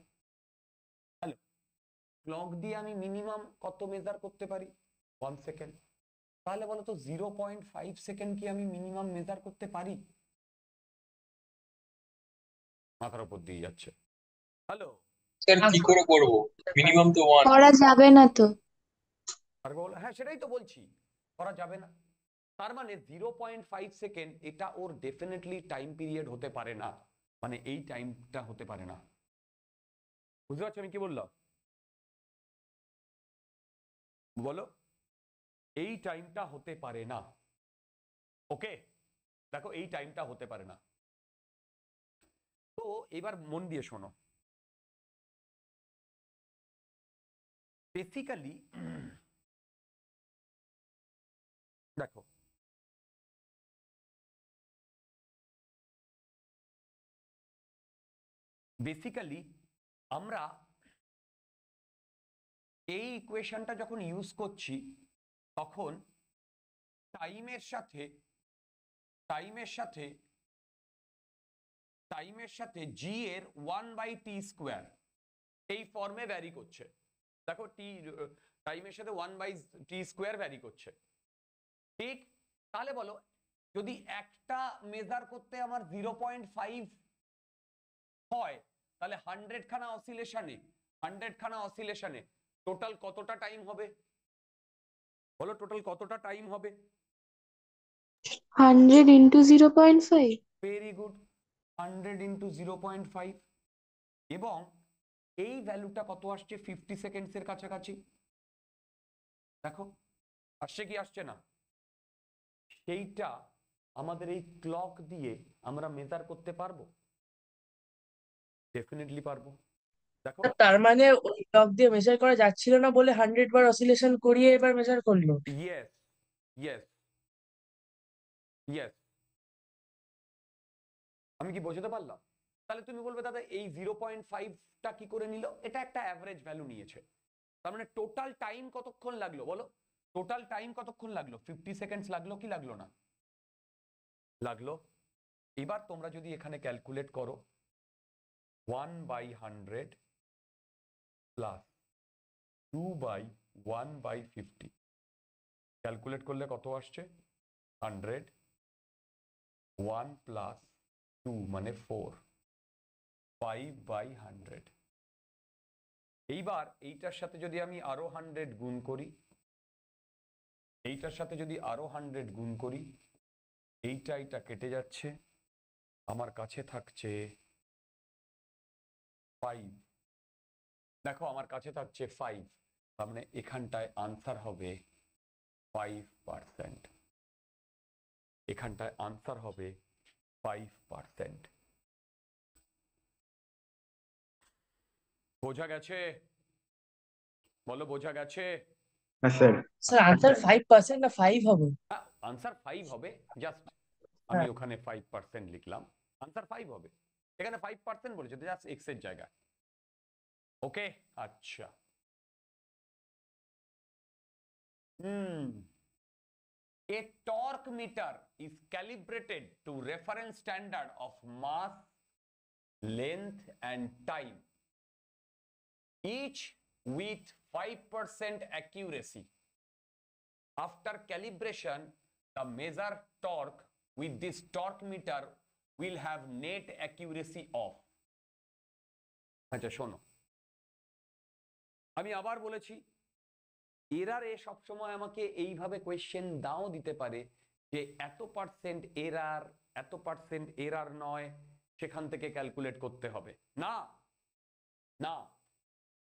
ক্লক দিয়ে আমি মিনিমাম কত মেজার করতে পারি ওয়ান সেকেন্ড তাহলে বলো তো জিরো পয়েন্ট ফাইভ সেকেন্ড কি আমি মিনিমাম মেজার করতে পারি মাথার উপর দিয়ে যাচ্ছে হ্যালো হ্যাঁ সেটাই তো বলছি করা যাবে না তার মানে জিরো পয়েন্ট ফাইভ সেকেন্ড এটা ওর টাইম পিরিয়ড হতে পারে না মানে এই টাইমটা হতে পারে না বুঝতে পারছো আমি কি বললাম বলো এই টাইমটা হতে পারে না ওকে দেখো এই টাইমটা হতে পারে না তো এবার মন দিয়ে শোনো বেসিক্যালি দেখো বেসিক্যালি আমরা এই ইকুয়েশনটা যখন ইউজ করছি তখন টাইমের সাথে টাইমের সাথে টাইমের সাথে জি এর ওয়ান বাই টি স্কোয়ার এই ফর্মে ভ্যারি করছে দেখো টি টাইমের সাথে one by T square vary করছে ঠিক তাহলে বলো যদি একটা মেজার করতে আমার জিরো পয়েন্ট ফাইভ হয় তাহলে হান্ড্রেড খানা অসিলেশনে হান্ড্রেড খানা অসিলেশনে টোটাল কতটা টাইম হবে বলো টোটাল কতটা টাইম হবে 100 into 0.5 ভেরি গুড 100 into 0.5 এবং এই ভ্যালুটা কত আসছে 50 সেকেন্ডস এর কাছাকাছি দেখো আসছে কি আসছে না সেইটা আমাদের এই ক্লক দিয়ে আমরা মেজার করতে পারবো ডেফিনেটলি পারবো দেখো তার মানে ওই ক্লক দিয়ে মেজার করা যাচ্ছিল না বলে হান্ড্রেড বার অসিলেশন করিয়ে এবার মেজার করলো ইয়েস ইয়েস ইয়েস আমি কি বোঝাতে পারলাম তাহলে তুমি বলবে দাদা এই জিরো পয়েন্ট ফাইভটা কি করে নিল এটা একটা অ্যাভারেজ ভ্যালু নিয়েছে তার মানে টোটাল টাইম কতক্ষণ লাগলো বলো টোটাল টাইম কতক্ষণ লাগলো ফিফটি সেকেন্ডস লাগলো কি লাগলো না লাগলো এবার তোমরা যদি এখানে ক্যালকুলেট করো one by hundred plus two by one by fifty calculate করলে কত আসছে হান্ড্রেড ওয়ান প্লাস টু মানে ফোর ফাইভ বাই হান্ড্রেড এইবার এইটার সাথে যদি আমি আরও হান্ড্রেড গুণ করি এইটার সাথে যদি আরও হান্ড্রেড গুণ করি এইটা এইটা কেটে যাচ্ছে আমার কাছে থাকছে ফাইভ দেখো আমার কাছে থাকছে ফাইভ তার মানে এখানটায় আনসার হবে ফাইভ পারসেন্ট এখানটায় আনসার হবে ফাইভ পারসেন্ট বোঝা গেছে বলো বোঝা গেছে হ্যাঁ, হবে জাস্ট আমি হ্যাঁ। ওখানে ফাইভ পার্সেন্ট লিখলাম আনসার ফাইভ হবে এখানে ফাইভ পার্সেন্ট বলেছে জাস্ট x এর জায়গায় ओके अच्छा hmm a torque meter is calibrated to reference standard of mass length and time each with 5% accuracy after calibration the measured torque with this torque meter will have net accuracy of আচ্ছা শোনো আমি আবার বলেছি error এ সবসময় আমাকে এইভাবে question দাও দিতে পারে যে এত পার্সেন্ট এরার এত পার্সেন্ট এরার নয় সেখান থেকে ক্যালকুলেট করতে হবে না না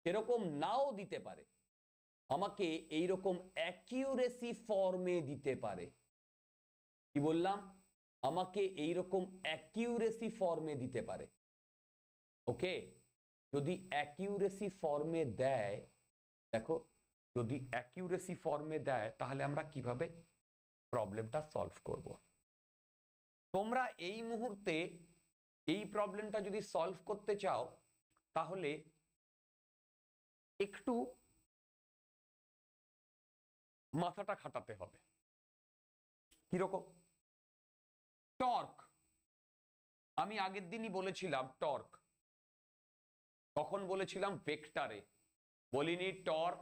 এরকম নাও দিতে পারে আমাকে এইরকম অ্যাকিউরেসি ফর্মে দিতে পারে কি বললাম আমাকে এইরকম অ্যাকিউরেসি ফর্মে দিতে পারে ওকে যদি অ্যাকিউরেসি ফর্মে দেয় দেখো যদি অ্যাকিউরেসি ফর্মে দেয় তাহলে আমরা কিভাবে প্রবলেমটা সলভ করব। তোমরা এই মুহূর্তে এই প্রবলেমটা যদি সলভ করতে চাও তাহলে একটু মাথাটা খাটাতে হবে কিরকম টর্ক আমি আগের দিনই বলেছিলাম টর্ক তখন বলেছিলাম ভেক্টরে বলিনি টর্ক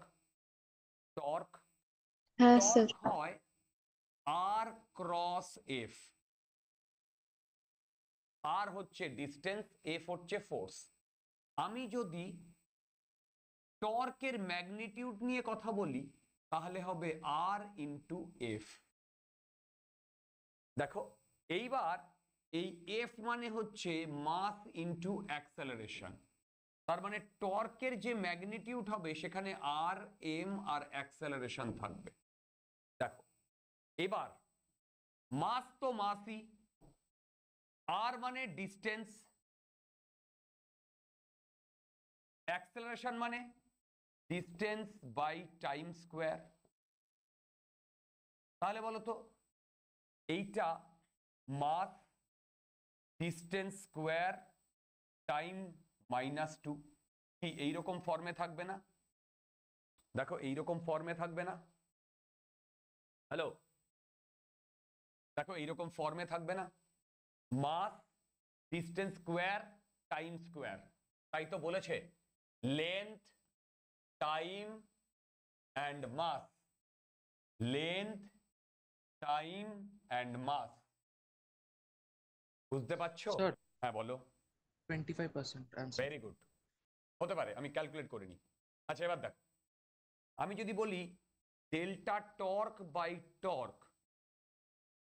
হ্যাঁ, টর্ক হয় আর ক্রস এফ আর হচ্ছে ডিস্টেন্স এফ হচ্ছে ফোর্স আমি যদি টর্কের ম্যাগনিটিউড নিয়ে কথা বলি তাহলে হবে আর ইন্টু এফ দেখো এইবার এই এফ মানে হচ্ছে মাস ইন্টু অ্যাক্সেলারেশন তার মানে টর্কের যে ম্যাগনিটিউড হবে সেখানে আর এম আর অ্যাক্সেলারেশন থাকবে দেখো এবার মাস তো মাসি আর মানে ডিস্টেন্স অ্যাক্সেলারেশন মানে ডিস্টেন্স বাই টাইম স্কোয়ার তাহলে বলো তো এইটা mass distance square time minus two কি এইরকম ফর্মে থাকবে না দেখো এইরকম ফর্মে থাকবে না হ্যালো দেখো এইরকম ফর্মে থাকবে না mass distance square time square তাই তো বলেছে length time and mass length time and mass বুঝতে পারছো হ্যাঁ বলো 25 ভেরি গুড হতে পারে আমি ক্যালকুলেট করিনি আচ্ছা এবার দেখ আমি যদি বলি ডেল্টা টর্ক বাই টর্ক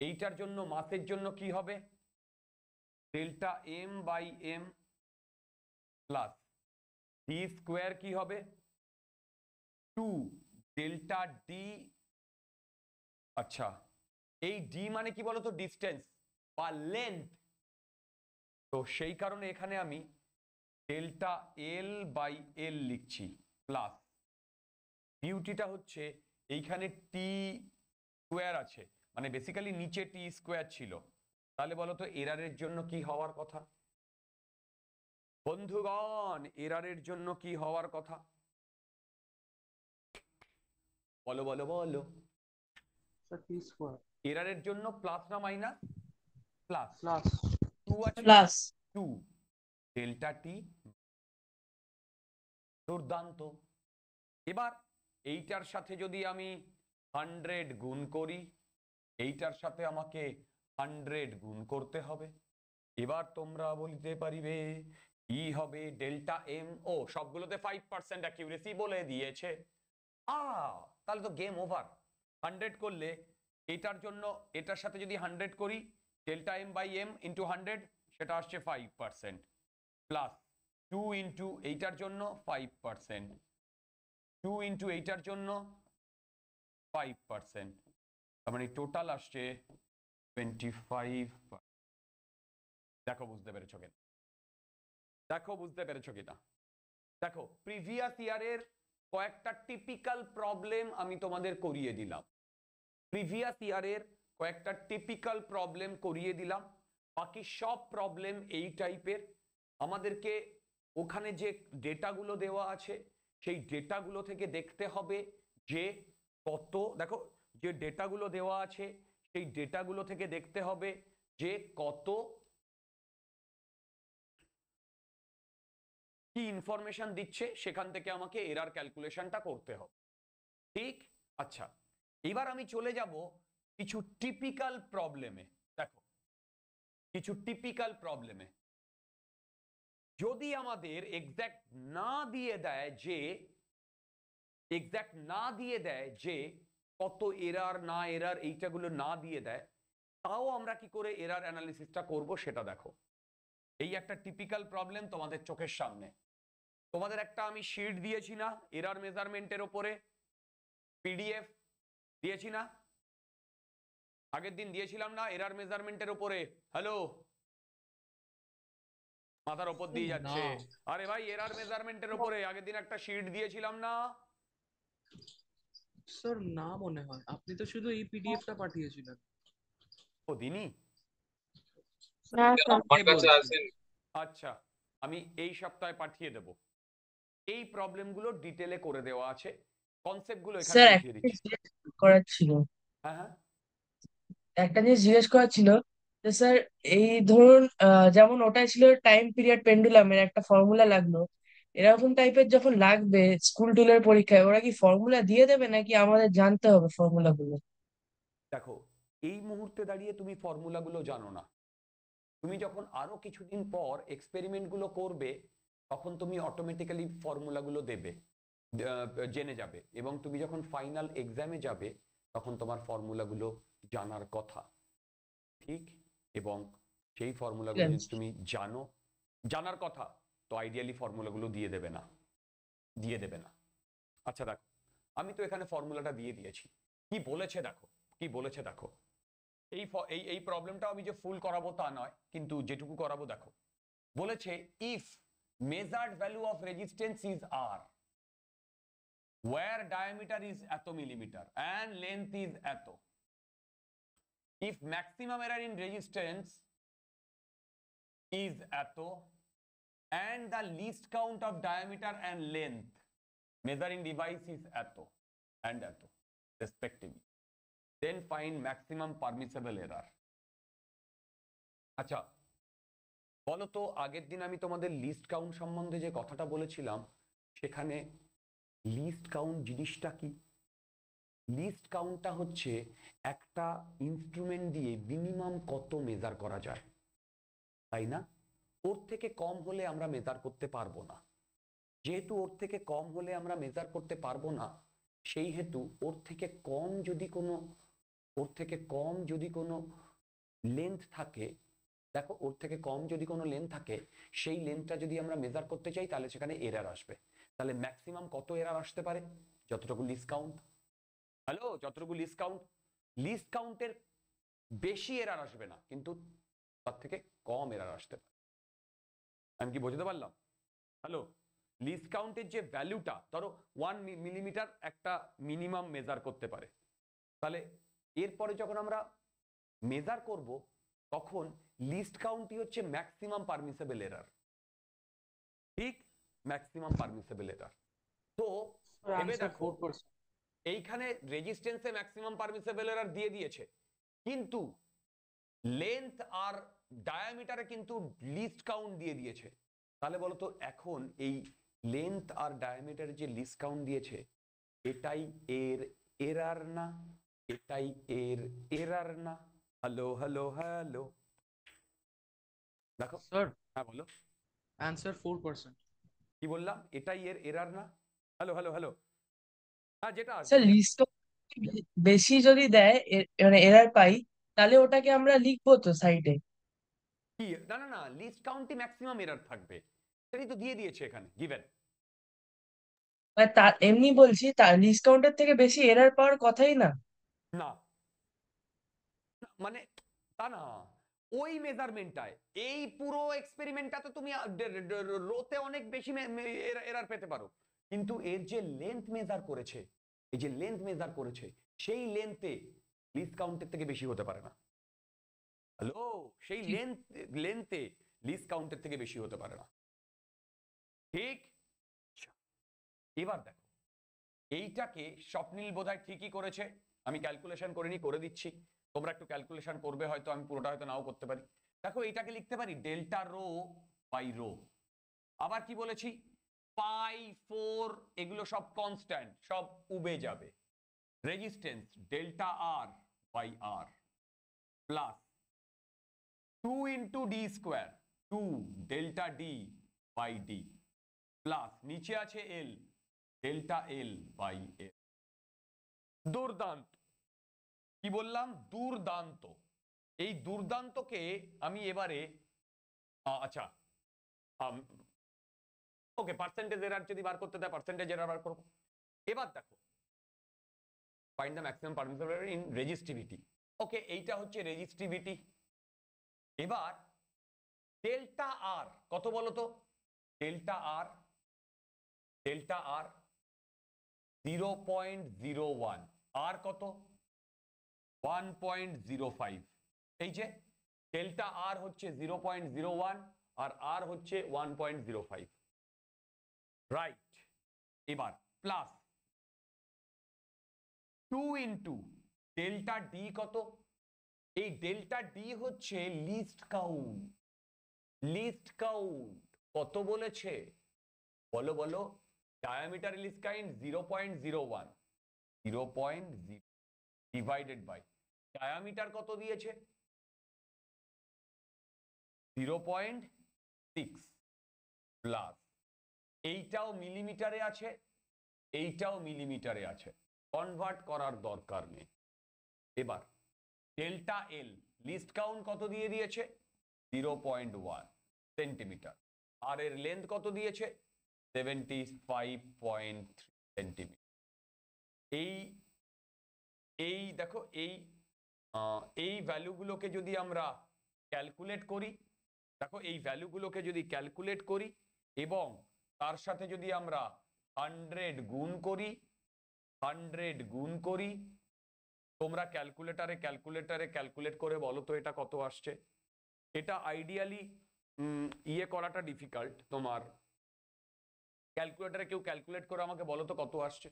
এইটার জন্য মাসের জন্য কি হবে delta M by M plus D square কি হবে টু ডেল্টা ডি আচ্ছা এই ডি মানে কি বলতো ডিস্টেন্স বা লেন্থ তো সেই কারণে এখানে আমি ডেল্টা এল বাই এল লিখছি প্লাস বিউটিটা হচ্ছে এইখানে টি স্কোয়ার আছে মানে বেসিক্যালি নিচে টি স্কোয়ার ছিল তাহলে বলতো এরারের জন্য কি হওয়ার কথা বন্ধুগণ এরারের জন্য কি হওয়ার কথা বলো বলো বলো আচ্ছা, এরারের জন্য প্লাস না মাইনাস প্লাস প্লাস টু আছে প্লাস টু ডেল্টা টি দুর্দান্ত এবার এইটার সাথে যদি আমি হান্ড্রেড গুণ করি এইটার সাথে আমাকে হান্ড্রেড গুণ করতে হবে এবার তোমরা বলতে পারিবে ই হবে ডেল্টা এম ও সবগুলোতে ফাইভ পার্সেন্ট অ্যাকিউরেসি বলে দিয়েছে আ তাহলে তো গেম ওভার হান্ড্রেড করলে এটার জন্য এটার সাথে যদি হান্ড্রেড করি delta M by M into hundred সেটা আসছে five percent plus two into এইটার জন্য ফাইভ পার্সেন্ট টু ইন্টু এইটার জন্য ফাইভ তার মানে টোটাল আসছে টোয়েন্টি ফাইভ দেখো বুঝতে পেরেছো কিনা দেখো বুঝতে পেরেছো কিনা দেখো প্রিভিয়াস ইয়ারের কয়েকটা টিপিক্যাল প্রবলেম আমি তোমাদের করিয়ে দিলাম প্রিভিয়াস ইয়ারের কয়েকটা টিপিক্যাল প্রবলেম করিয়ে দিলাম বাকি সব প্রবলেম এই টাইপের আমাদেরকে ওখানে যে ডেটাগুলো দেওয়া আছে সেই ডেটাগুলো থেকে দেখতে হবে যে কত দেখো যে ডেটাগুলো দেওয়া আছে সেই ডেটাগুলো থেকে দেখতে হবে যে কত কি ইনফরমেশন দিচ্ছে সেখান থেকে আমাকে এরার ক্যালকুলেশনটা করতে হবে ঠিক আচ্ছা এবার আমি চলে যাব কিছু টিপিক্যাল প্রবলেমে দেখো কিছু টিপিক্যাল প্রবলেমে যদি আমাদের এক্স্যাক্ট না দিয়ে দেয় যে এক্স্যাক্ট না দিয়ে দেয় যে কত এরার না এরার এইটাগুলো না দিয়ে দেয় তাও আমরা কি করে এরার অ্যানালিসিসটা করব সেটা দেখো এই একটা টিপিক্যাল প্রবলেম তোমাদের চোখের সামনে তোমাদের একটা আমি শিট দিয়েছি না এরার মেজারমেন্টের ওপরে পিডিএফ দিয়েছি না আগের দিন দিয়েছিলাম না এরার মেজারমেন্টের উপরে হ্যালো মাথার উপর দিয়ে যাচ্ছে আরে ভাই এরার মেজারমেন্টের উপরে আগের দিন একটা শীট দিয়েছিলাম না স্যার না মনে হয় আপনি তো শুধু এই পিডিএফটা পাঠিয়েছিলেন ও দিনই আচ্ছা আমি এই সপ্তাহে পাঠিয়ে দেব এই প্রবলেম গুলো ডিটেলে করে দেওয়া আছে গুলো এখানে দিয়ে দিচ্ছি করাচ্ছিল হ্যাঁ হ্যাঁ একটা জিনিস জিজ্ঞেস করা ছিল যে স্যার এই ধরুন আহ, যেমন ওটাই ছিল টাইম পিরিয়ড পেন্ডুলামের একটা ফর্মুলা লাগলো এরকম টাইপের যখন লাগবে স্কুল টুলের পরীক্ষায় ওরা কি ফর্মুলা দিয়ে দেবে নাকি আমাদের জানতে হবে ফর্মুলা গুলো দেখো এই মুহূর্তে দাঁড়িয়ে তুমি ফর্মুলাগুলো জানো না তুমি যখন আরো কিছুদিন পর এক্সপেরিমেন্ট গুলো করবে তখন তুমি অটোমেটিক্যালি গুলো দেবে জেনে যাবে এবং তুমি যখন ফাইনাল এক্সামে যাবে তখন তোমার ফর্মুলা গুলো জানার কথা ঠিক এবং সেই ফর্মুলাগুলো যদি তুমি জানো জানার কথা তো আইডিয়ালি ফর্মুলাগুলো দিয়ে দেবে না দিয়ে দেবে না আচ্ছা দেখো আমি তো এখানে ফর্মুলাটা দিয়ে দিয়েছি কি বলেছে দেখো কি বলেছে দেখো এই এই এই প্রবলেমটাও আমি যে ফুল করাবো তা নয় কিন্তু যেটুকু করাবো দেখো বলেছে if measured value of resistance is R wire diameter is এত মিলিমিটার অ্যান্ড লেন্থ ইজ এত if maximum error in resistance is atto and the least count of diameter and length measuring device is atto and atto respectively then find maximum permissible error আচ্ছা বলো তো আগের দিন আমি তোমাদের list count সম্বন্ধে যে কথাটা বলেছিলাম সেখানে লিস্ট কাউন্ট জিনিসটা কি লিস্ট কাউন্টটা হচ্ছে একটা ইনস্ট্রুমেন্ট দিয়ে মিনিমাম কত মেজার করা যায় তাই না ওর থেকে কম হলে আমরা মেজার করতে পারবো না যেহেতু ওর থেকে কম হলে আমরা মেজার করতে পারবো না সেই হেতু ওর থেকে কম যদি কোনো ওর থেকে কম যদি কোনো লেন্থ থাকে দেখো ওর থেকে কম যদি কোনো লেন্থ থাকে সেই লেন্থটা যদি আমরা মেজার করতে চাই তাহলে সেখানে এরার আসবে তাহলে ম্যাক্সিমাম কত এরার আসতে পারে যতটুকু ডিসকাউন্ট হ্যালো যতটুকু লিস্ট কাউন্ট লিস্ট কাউন্টের বেশি এরার আসবে না কিন্তু তার থেকে কম এরার আসতে পারে আমি কি বোঝাতে পারলাম হ্যালো লিস্ট কাউন্টের যে ভ্যালুটা ধরো ওয়ান মিলিমিটার একটা মিনিমাম মেজার করতে পারে তাহলে এরপরে যখন আমরা মেজার করব তখন লিস্ট কাউন্টই হচ্ছে ম্যাক্সিমাম পারমিসেবল এরার ঠিক ম্যাক্সিমাম পারমিসেবল এরার তো দেখো এইখানে রেজিস্ট্যান্সে ম্যাক্সিমাম পারমিসেবল এরার দিয়ে দিয়েছে কিন্তু লেন্থ আর ডায়ামিটারে কিন্তু লিস্ট কাউন্ট দিয়ে দিয়েছে তাহলে বলতো এখন এই লেন্থ আর ডায়ামিটারে যে লিস্ট কাউন্ট দিয়েছে এটাই এর এরার না এটাই এর এরার না হ্যালো হ্যালো হ্যালো দেখো স্যার হ্যাঁ বলো অ্যানসার পার্সেন্ট কি বললাম এটাই এর এরার না হ্যালো হ্যালো হ্যালো হ্যাঁ যেটা স্যার লিস্ট বেশি যদি দেয় মানে এরার পাই তাহলে ওটাকে আমরা লিখবো তো সাইডে কি না না না লিস্ট ম্যাক্সিমাম এরার থাকবে সেটাই তো দিয়ে দিয়েছে এখানে গিভেন মানে এমনি বলছি তার লিস্ট কাউন্টের থেকে বেশি এরার পাওয়ার কথাই না না মানে তা না ওই মেজারমেন্টটায় এই পুরো এক্সপেরিমেন্টটাতে তুমি রোতে অনেক বেশি এরার পেতে পারো কিন্তু এর যে লেন্থ মেজার করেছে এই যে লেন্থ মেজার করেছে সেই লেন্থে লিস কাউন্টের থেকে বেশি হতে পারে না হ্যালো সেই লেন্থ লেন্থে লিস কাউন্টের থেকে বেশি হতে পারে না ঠিক আচ্ছা, এবার দেখো এইটাকে স্বপ্নিল বোধহয় ঠিকই করেছে আমি ক্যালকুলেশন করিনি করে দিচ্ছি তোমরা একটু ক্যালকুলেশন করবে হয়তো আমি পুরোটা হয়তো নাও করতে পারি দেখো এইটাকে লিখতে পারি ডেল্টা রো বাই রো আবার কি বলেছি পাই ফোর এগুলো সব কনস্ট্যান্ট সব উবে যাবে resistance delta R by R plus two into D square two delta D by D plus নিচে আছে এল ডেল্টা এল বাই এল দুর্দান্ত কি বললাম দুর্দান্ত এই দুর্দান্তকে আমি এবারে আচ্ছা ওকে পার্সেন্টেজ এরার যদি বার করতে দেয় পার্সেন্টেজ এরার বার করবো এবার দেখো find the maximum permissible in resistivity okay এইটা হচ্ছে রেজিস্টিভিটি এবার ডেল্টা আর কত বলো তো delta R delta R zero point zero one R কত ওয়ান পয়েন্ট জিরো ফাইভ এই যে ডেল্টা আর হচ্ছে zero point zero one R R হচ্ছে one point zero five right এবার plus two into delta D কত এই delta D হচ্ছে least count least count কত বলেছে বলো বলো diameter least count zero point zero one zero point zero divided by diameter কত দিয়েছে জিরো পয়েন্ট সিক্স প্লাস এইটাও মিলিমিটারে আছে এইটাও মিলিমিটারে আছে কনভার্ট করার দরকার নেই এবার ডেল্টা এল লিস্ট কাউন্ট কত দিয়ে দিয়েছে জিরো পয়েন্ট ওয়ান সেন্টিমিটার আর এর লেন্থ কত দিয়েছে seventy five point three centimetre এই এই দেখো এই এই ভ্যালুগুলোকে যদি আমরা ক্যালকুলেট করি দেখো এই ভ্যালুগুলোকে যদি ক্যালকুলেট করি এবং তার সাথে যদি আমরা হান্ড্রেড গুণ করি হান্ড্রেড গুণ করি তোমরা ক্যালকুলেটারে ক্যালকুলেটারে ক্যালকুলেট করে বলো তো এটা কত আসছে এটা আইডিয়ালি ইয়ে করাটা ডিফিকাল্ট তোমার ক্যালকুলেটারে কেউ ক্যালকুলেট করে আমাকে বলো তো কত আসছে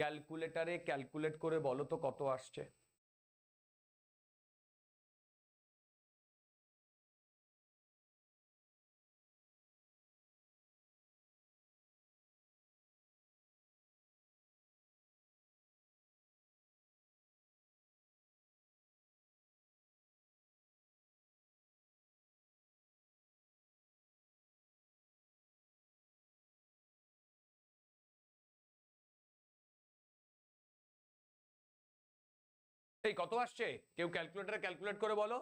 ক্যালকুলেটারে ক্যালকুলেট করে বলো তো কত আসছে এই কত আসছে কেউ ক্যালকুলেটারে ক্যালকুলেট করে বলো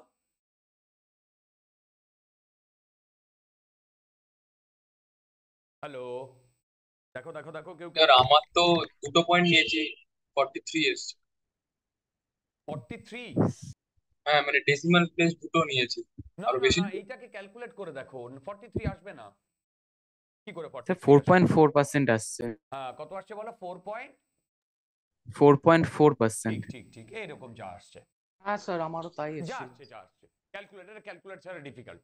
হ্যালো দেখো দেখো দেখো কেউ আমার তো দুটো পয়েন্ট নিয়েছি 43 এসেছে 43 হ্যাঁ মানে ডেসিমাল প্লেস দুটো নিয়েছি আর বেশি এইটাকে ক্যালকুলেট করে দেখো 43 আসবে না কি করে ফোর 4.4% আসছে হ্যাঁ কত আসছে বলো 4. হ্যাঁ স্যার আমারও তাই আসছে ক্যালকুলেট ছাড়া ডিফিকাল্ট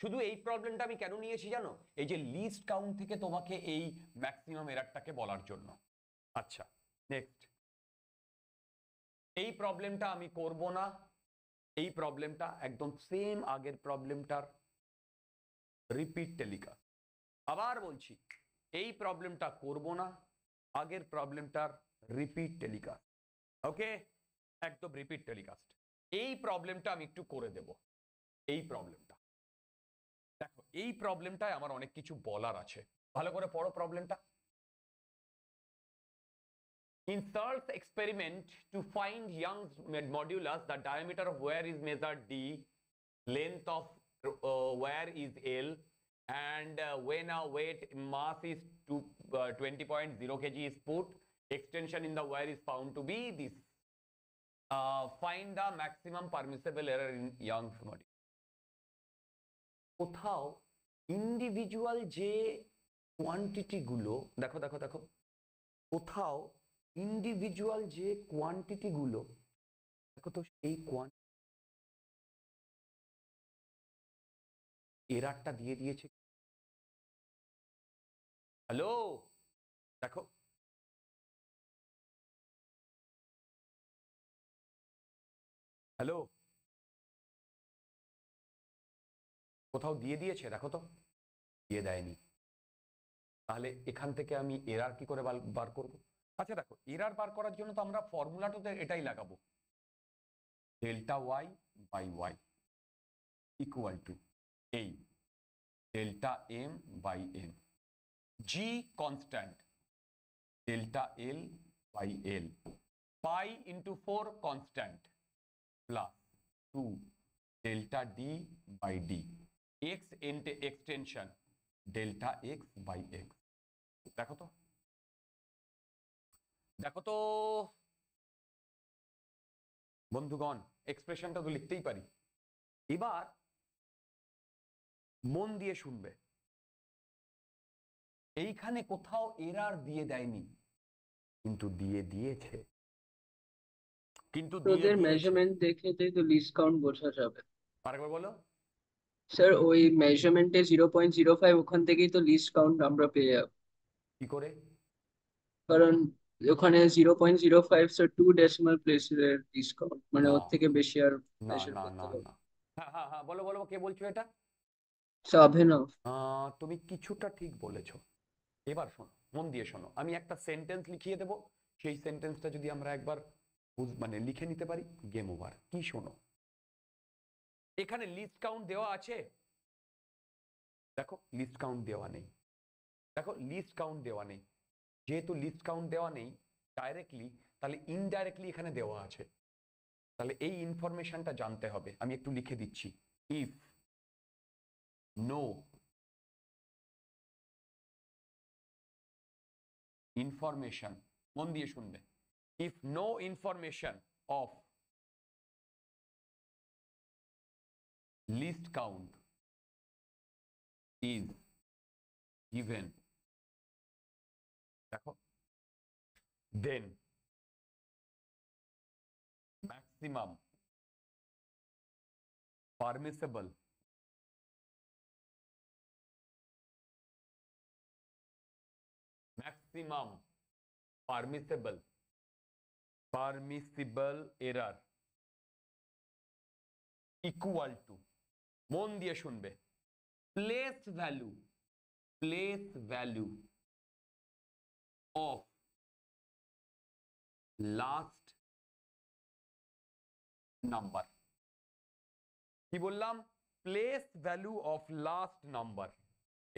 শুধু এই প্রবলেমটা আমি কেন নিয়েছি জানো এই যে লিস্ট কাউন্ট থেকে তোমাকে এই ম্যাক্সিমাম বলার জন্য আচ্ছা এই প্রবলেমটা আমি না এই প্রবলেমটা একদম সেম আগের প্রবলেমটার রিপিট আবার বলছি এই প্রবলেমটা করব না আগের প্রবলেমটার রিপিট টেলিকাস্ট ওকে একদম রিপিট টেলিকাস্ট এই প্রবলেমটা আমি একটু করে দেব এই প্রবলেমটা দেখো এই প্রবলেমটায় আমার অনেক কিছু বলার আছে ভালো করে পড়ো প্রবলেমটা inserts experiment to find Young's modulus, the diameter of wire is measured d, length of uh, wire is L, and uh, when a weight mass is 2, uh, 20.0 kg is put, extension in the wire is found to be this. Uh, find the maximum permissible error in Young's modulus. কোথাও individual যে কোয়ান্টিটিগুলো দেখো দেখো দেখো কোথাও individual যে কোয়ান্টিটিগুলো দেখো তো সেই কোয়ান্টি এরারটা দিয়ে দিয়েছে হ্যালো দেখো হ্যালো কোথাও দিয়ে দিয়েছে দেখো তো দিয়ে দেয়নি তাহলে এখান থেকে আমি এরার কি করে বার করব আচ্ছা দেখো এরার বার করার জন্য তো আমরা ফর্মুলাটাতে এটাই লাগাবো delta Y by Y equal to এই delta M by M G constant delta L by L pi into four constant plus 2 delta d by d x extension delta x by x দেখো তো দেখো তো বন্ধুগণ এক্সপ্রেশনটা তো লিখতেই পারি এবার মন দিয়ে শুনবে এইখানে কোথাও এরার দিয়ে দেয়নি কিন্তু দিয়ে দিয়েছে কিন্তু তোদের মেজারমেন্ট দেখে তো লিস্ট কাউন্ট বোঝা যাবে আরেকবার বলো স্যার ওই মেজারমেন্টে জিরো পয়েন্ট জিরো ফাইভ ওখান থেকেই তো লিস্ট কাউন্ট আমরা পেয়ে যাব কি করে কারণ ওখানে zero point zero five sir two decimal প্লেসের লিস্ট কাউন্ট মানে ওর থেকে বেশি আর মেজার করতে পারবো হ্যাঁ হ্যাঁ হ্যাঁ বলো বলো কে বলছো এটা স্যার অভিনব তুমি কিছুটা ঠিক বলেছ এবার শোনো মন দিয়ে শোনো আমি একটা সেন্টেন্স লিখিয়ে দেবো সেই সেন্টেন্সটা যদি আমরা একবার মানে লিখে নিতে পারি গেম ওভার কি শোনো এখানে লিস্ট কাউন্ট দেওয়া আছে দেখো লিস্ট কাউন্ট দেওয়া নেই দেখো লিস্ট কাউন্ট দেওয়া নেই যেহেতু লিস্ট কাউন্ট দেওয়া নেই ডাইরেক্টলি তাহলে ইনডাইরেক্টলি এখানে দেওয়া আছে তাহলে এই ইনফরমেশনটা জানতে হবে আমি একটু লিখে দিচ্ছি ইফ নো ইনফরমেশন মন দিয়ে শুনবে if no information of list count is given then maximum permissible maximum permissible permissible error equal to মন দিয়ে শুনবে place value place value of last number কি বললাম place value of last number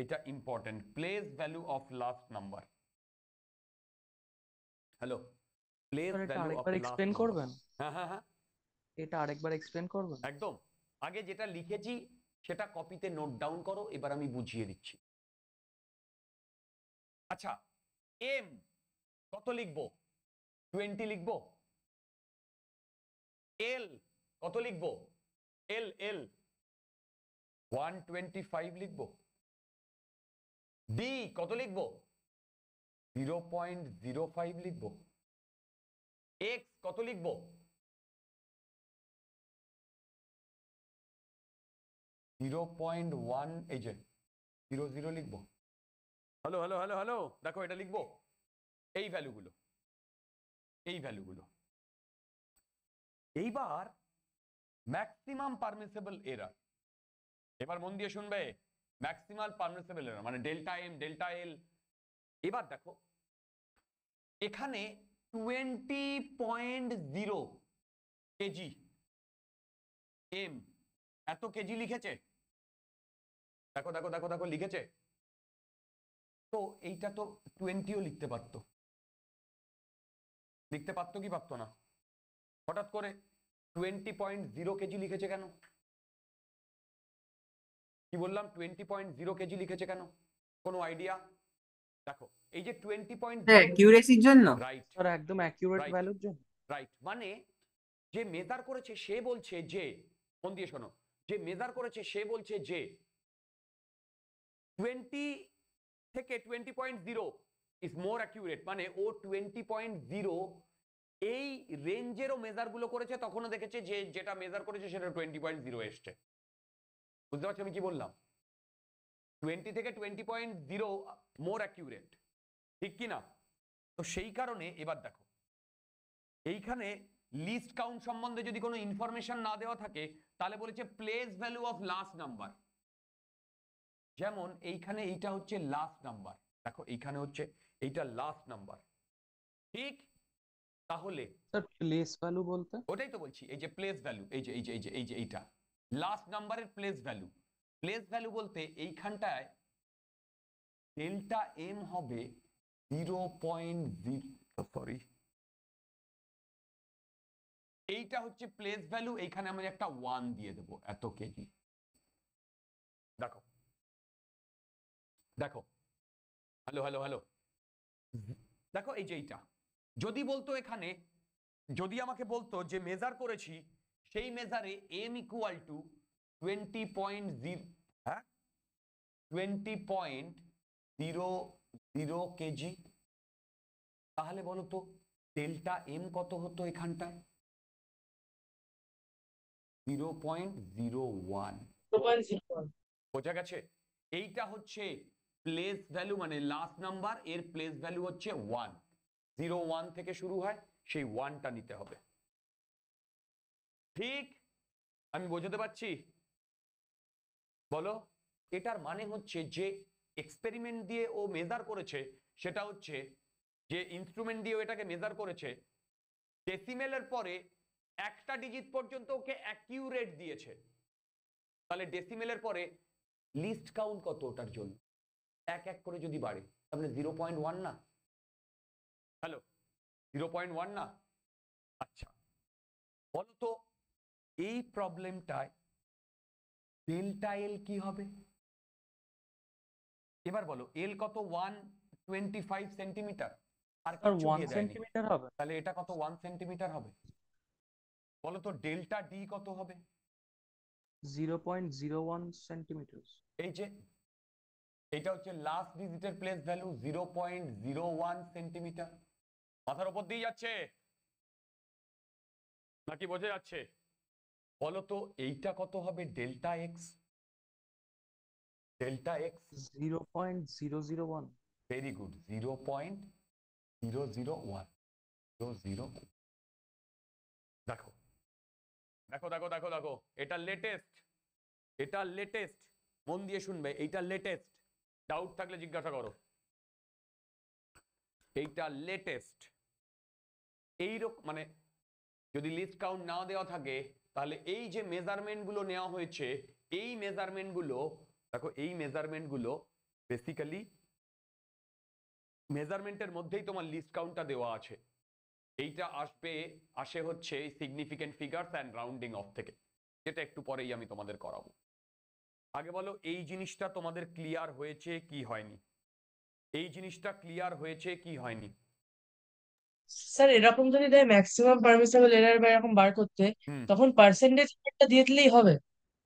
এটা important place value of last number hello হ্যাঁ, হ্যাঁ, হ্যাঁ। একদম আগে যেটা লিখেছি সেটা কপিতে নোট ডাউন করো এবার আমি বুঝিয়ে দিচ্ছি আচ্ছা এম কত লিখবো টোয়েন্টি লিখবো এল কত লিখবো L L one twenty five লিখবো ডি কত লিখবো জিরো পয়েন্ট জিরো ফাইভ লিখবো x কত লিখব জিরো পয়েন্ট ওয়ান এই যে জিরো জিরো লিখব হ্যালো হ্যালো হ্যালো হ্যালো দেখো এটা লিখব এই ভ্যালুগুলো এই ভ্যালুগুলো এইবার ম্যাক্সিমাম পারমিসেবল এরা এবার মন দিয়ে শুনবে ম্যাক্সিমাল পারমিসেবল এরা মানে ডেল্টা এম ডেল্টা এল এবার দেখো এখানে twenty point zero kg M এত কেজি লিখেছে দেখো দেখো দেখো দেখো লিখেছে তো এইটা তো টোয়েন্টিও লিখতে পারত লিখতে পারত কি পারতো না হঠাৎ করে টোয়েন্টি পয়েন্ট জিরো কেজি লিখেছে কেন কি বললাম টোয়েন্টি পয়েন্ট জিরো কেজি লিখেছে কেন কোনো আইডিয়া দেখো এই যে 20 পয়েন্ট অ্যাকিউরেসির জন্য রাইট ওরা একদম অ্যাকিউরেট ভ্যালুর জন্য রাইট মানে যে মেজার করেছে সে বলছে যে মন দিয়ে শোনো যে মেজার করেছে সে বলছে যে 20 থেকে 20.0 ইজ মোর অ্যাকিউরেট মানে ও 20.0 এই রেঞ্জেরও মেজারগুলো করেছে তখনও দেখেছে যে যেটা মেজার করেছে সেটা টোয়েন্টি পয়েন্ট জিরো এসছে বুঝতে পারছো আমি কি বললাম টোয়েন্টি থেকে twenty point zero more accurate ঠিক কি না তো সেই কারণে এবার দেখো এইখানে লিস্ট কাউন্ট সম্বন্ধে যদি কোনো ইনফরমেশন না দেওয়া থাকে তাহলে বলেছে place value of last number যেমন এইখানে এইটা হচ্ছে লাস্ট নাম্বার দেখো এইখানে হচ্ছে এইটা লাস্ট নাম্বার ঠিক তাহলে প্লেস ভ্যালু বলতে ওটাই তো বলছি এই যে প্লেস ভ্যালু এই যে এই যে এই যে এইটা লাস্ট নাম্বারের প্লেস ভ্যালু প্লেস ভ্যালু বলতে এইখানটায় ডেল্টা এম হবে জিরো পয়েন্ট সরি এইটা হচ্ছে প্লেস ভ্যালু এইখানে আমি একটা ওয়ান দিয়ে দেবো এত কেজি দেখো দেখো হ্যালো হ্যালো হ্যালো দেখো এই যে এইটা যদি বলতো এখানে যদি আমাকে বলতো যে মেজার করেছি সেই মেজারে M equal to twenty point zero হ্যাঁ twenty point zero zero kg তাহলে বলো তো ডেল্টা এম কত হতো এখানটায় জিরো পয়েন্ট জিরো ওয়ান বোঝা গেছে এইটা হচ্ছে প্লেস ভ্যালু মানে লাস্ট নাম্বার এর প্লেস ভ্যালু হচ্ছে ওয়ান জিরো ওয়ান থেকে শুরু হয় সেই ওয়ানটা নিতে হবে ঠিক আমি বোঝাতে পারছি বলো এটার মানে হচ্ছে যে এক্সপেরিমেন্ট দিয়ে ও মেজার করেছে সেটা হচ্ছে যে ইনস্ট্রুমেন্ট দিয়ে এটাকে মেজার করেছে ডেসিমেলের পরে একটা ডিজিট পর্যন্ত ওকে অ্যাকিউরেট দিয়েছে তাহলে ডেসিমেলের পরে লিস্ট কাউন্ট কত ওটার জন্য এক এক করে যদি বাড়ে তাহলে জিরো পয়েন্ট ওয়ান না হ্যালো জিরো পয়েন্ট ওয়ান না আচ্ছা বলতো এই প্রবলেমটায় ডেল্টা এল কি হবে এবার বলো এল কত ওয়ান টোয়েন্টি ফাইভ সেন্টিমিটার আর কত ওয়ান সেন্টিমিটার হবে তাহলে এটা কত ওয়ান সেন্টিমিটার হবে বলো তো ডেল্টা ডি কত হবে zero point zero one centimetre এই যে এটা হচ্ছে লাস্ট ডিজিটের place value zero point zero one centimetre মাথার উপর দিয়ে যাচ্ছে নাকি বোঝা যাচ্ছে বলতো এইটা কত হবে delta X delta X zero point zero zero one very good zero point zero zero one zero zero দেখো দেখো দেখো দেখো দেখো এটা লেটেস্ট এটা লেটেস্ট মন দিয়ে শুনবে এইটা লেটেস্ট ডাউট থাকলে জিজ্ঞাসা করো এইটা লেটেস্ট এইরকম মানে যদি লিস্ট কাউন্ট না দেওয়া থাকে তাহলে এই যে মেজারমেন্টগুলো নেওয়া হয়েছে এই মেজারমেন্টগুলো দেখো এই মেজারমেন্টগুলো বেসিক্যালি মেজারমেন্টের মধ্যেই তোমার লিস্ট কাউন্টটা দেওয়া আছে এইটা আসবে আসে হচ্ছে significant figures and rounding off থেকে যেটা একটু পরেই আমি তোমাদের করাবো আগে বলো এই জিনিসটা তোমাদের ক্লিয়ার হয়েছে কি হয়নি এই জিনিসটা ক্লিয়ার হয়েছে কি হয়নি স্যার এরকম যদি দেয় ম্যাক্সিমাম পারমিসেবল এরর বা এরকম বার করতে তখন পার্সেন্টেজ একটা দিয়ে দিলেই হবে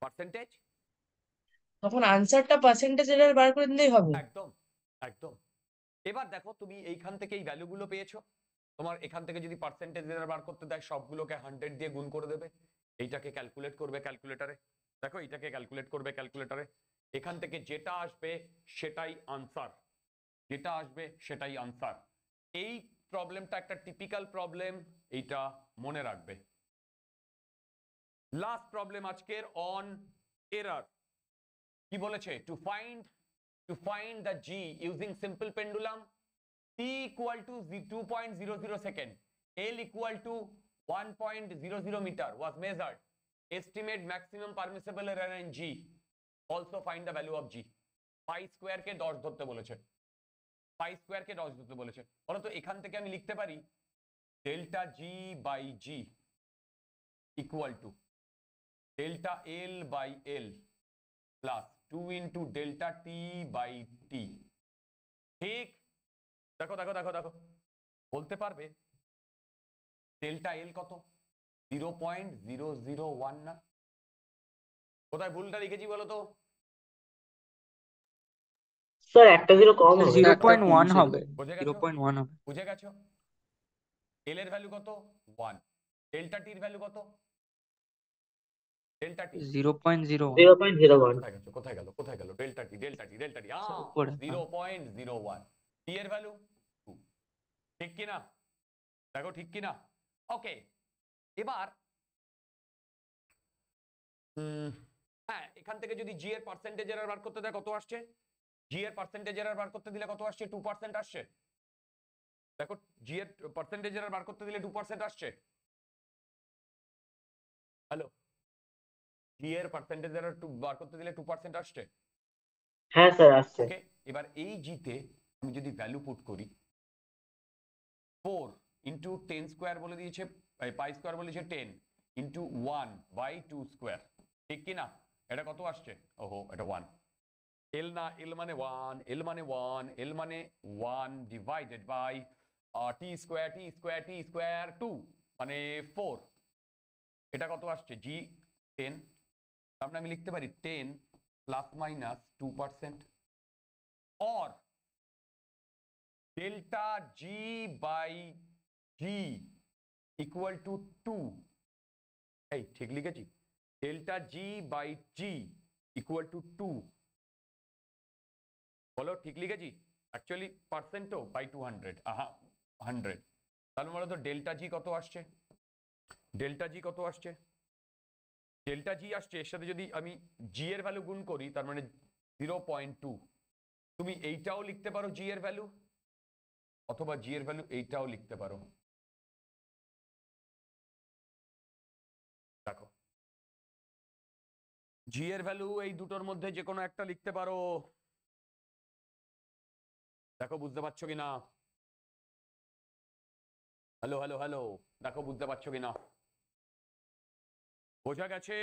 পার্সেন্টেজ তখন আনসারটা পার্সেন্টেজ এরর বার করে দিলেই হবে একদম একদম এবার দেখো তুমি এইখান থেকে এই ভ্যালুগুলো পেয়েছো তোমার এখান থেকে যদি পার্সেন্টেজ এরর বার করতে দেয় সবগুলোকে 100 দিয়ে গুণ করে দেবে এইটাকে ক্যালকুলেট করবে ক্যালকুলেটরে দেখো এটাকে ক্যালকুলেট করবে ক্যালকুলেটরে এখান থেকে যেটা আসবে সেটাই আনসার যেটা আসবে সেটাই আনসার এই প্রবলেমটা একটা টিপিক্যাল প্রবলেম এইটা মনে রাখবে লাস্ট প্রবলেম আজকের অন এরার কি বলেছে to find to find the G using simple pendulum T equal to two point zero zero second L equal to one point zero zero metre was measured estimate maximum permissible error and G also find the value of G pi স্কোয়ারকে দশ ধরতে বলেছে পাই স্কোয়ারকে dodge দিতে বলেছে বলতো এখান থেকে আমি লিখতে পারি delta G by G equal to delta L by L plus two into delta T by T ঠিক দেখো দেখো দেখো দেখো বলতে পারবে ডেল্টা এল কত zero point zero zero one না কোথায় ভুলটা লিখেছি বলো তো স্যার একটা জিরো কম হবে জিরো পয়েন্ট ওয়ান হবে জিরো পয়েন্ট ওয়ান হবে বুঝে গেছো এল এর ভ্যালু কত ওয়ান ডেল্টা টির ভ্যালু কত জিরো পয়েন্ট জিরো ওয়ান এর ভ্যালু দেখো ঠিক ওকে এবার হ্যাঁ এখান থেকে যদি জি এর পার্সেন্টেজ এর বার করতে দেয় কত আসছে জি এর পার্সেন্টেজ এর বার করতে দিলে কত আসছে টু পার্সেন্ট আসছে দেখো জি এর পার্সেন্টেজ এর বার করতে দিলে টু পার্সেন্ট আসছে হ্যালো জি এর পার্সেন্টেজ এর বার করতে দিলে টু পার্সেন্ট আসছে হ্যাঁ স্যার আসছে ওকে এবার এই জিতে আমি যদি ভ্যালু পুট করি ফোর ইন্টু টেন স্কোয়ার বলে দিয়েছে পাই স্কোয়ার বলে দিয়েছে ten into one by two square ঠিক কিনা এটা কত আসছে ওহো এটা ওয়ান এল না এল মানে ওয়ান এল মানে ওয়ান এল মানে one divided by T square T square T square two মানে ফোর এটা কত আসছে জি টেন তারপরে আমি লিখতে পারি ten plus minus two percent or delta G by G equal to two এই ঠিক লিখেছি delta G by G equal to two बोलो ठीक लिखा जी অ্যাকচুয়ালি পার্সেন্টও বাই টু হান্ড্রেড আহা হান্ড্রেড তাহলে বলো তো ডেল্টা জি কত আসছে ডেল্টা জি কত আসছে ডেল্টা জি আসছে এর সাথে যদি আমি জি এর ভ্যালু গুণ করি তার মানে জিরো পয়েন্ট টু তুমি এইটাও লিখতে পারো জি এর ভ্যালু অথবা জি এর ভ্যালু এইটাও লিখতে পারো দেখো জি এর ভ্যালু এই দুটোর মধ্যে যে কোনো একটা লিখতে পারো দেখো বুঝতে পারছো কিনা হ্যালো হ্যালো হ্যালো দেখো বুঝতে পারছো কিনা বোঝা গেছে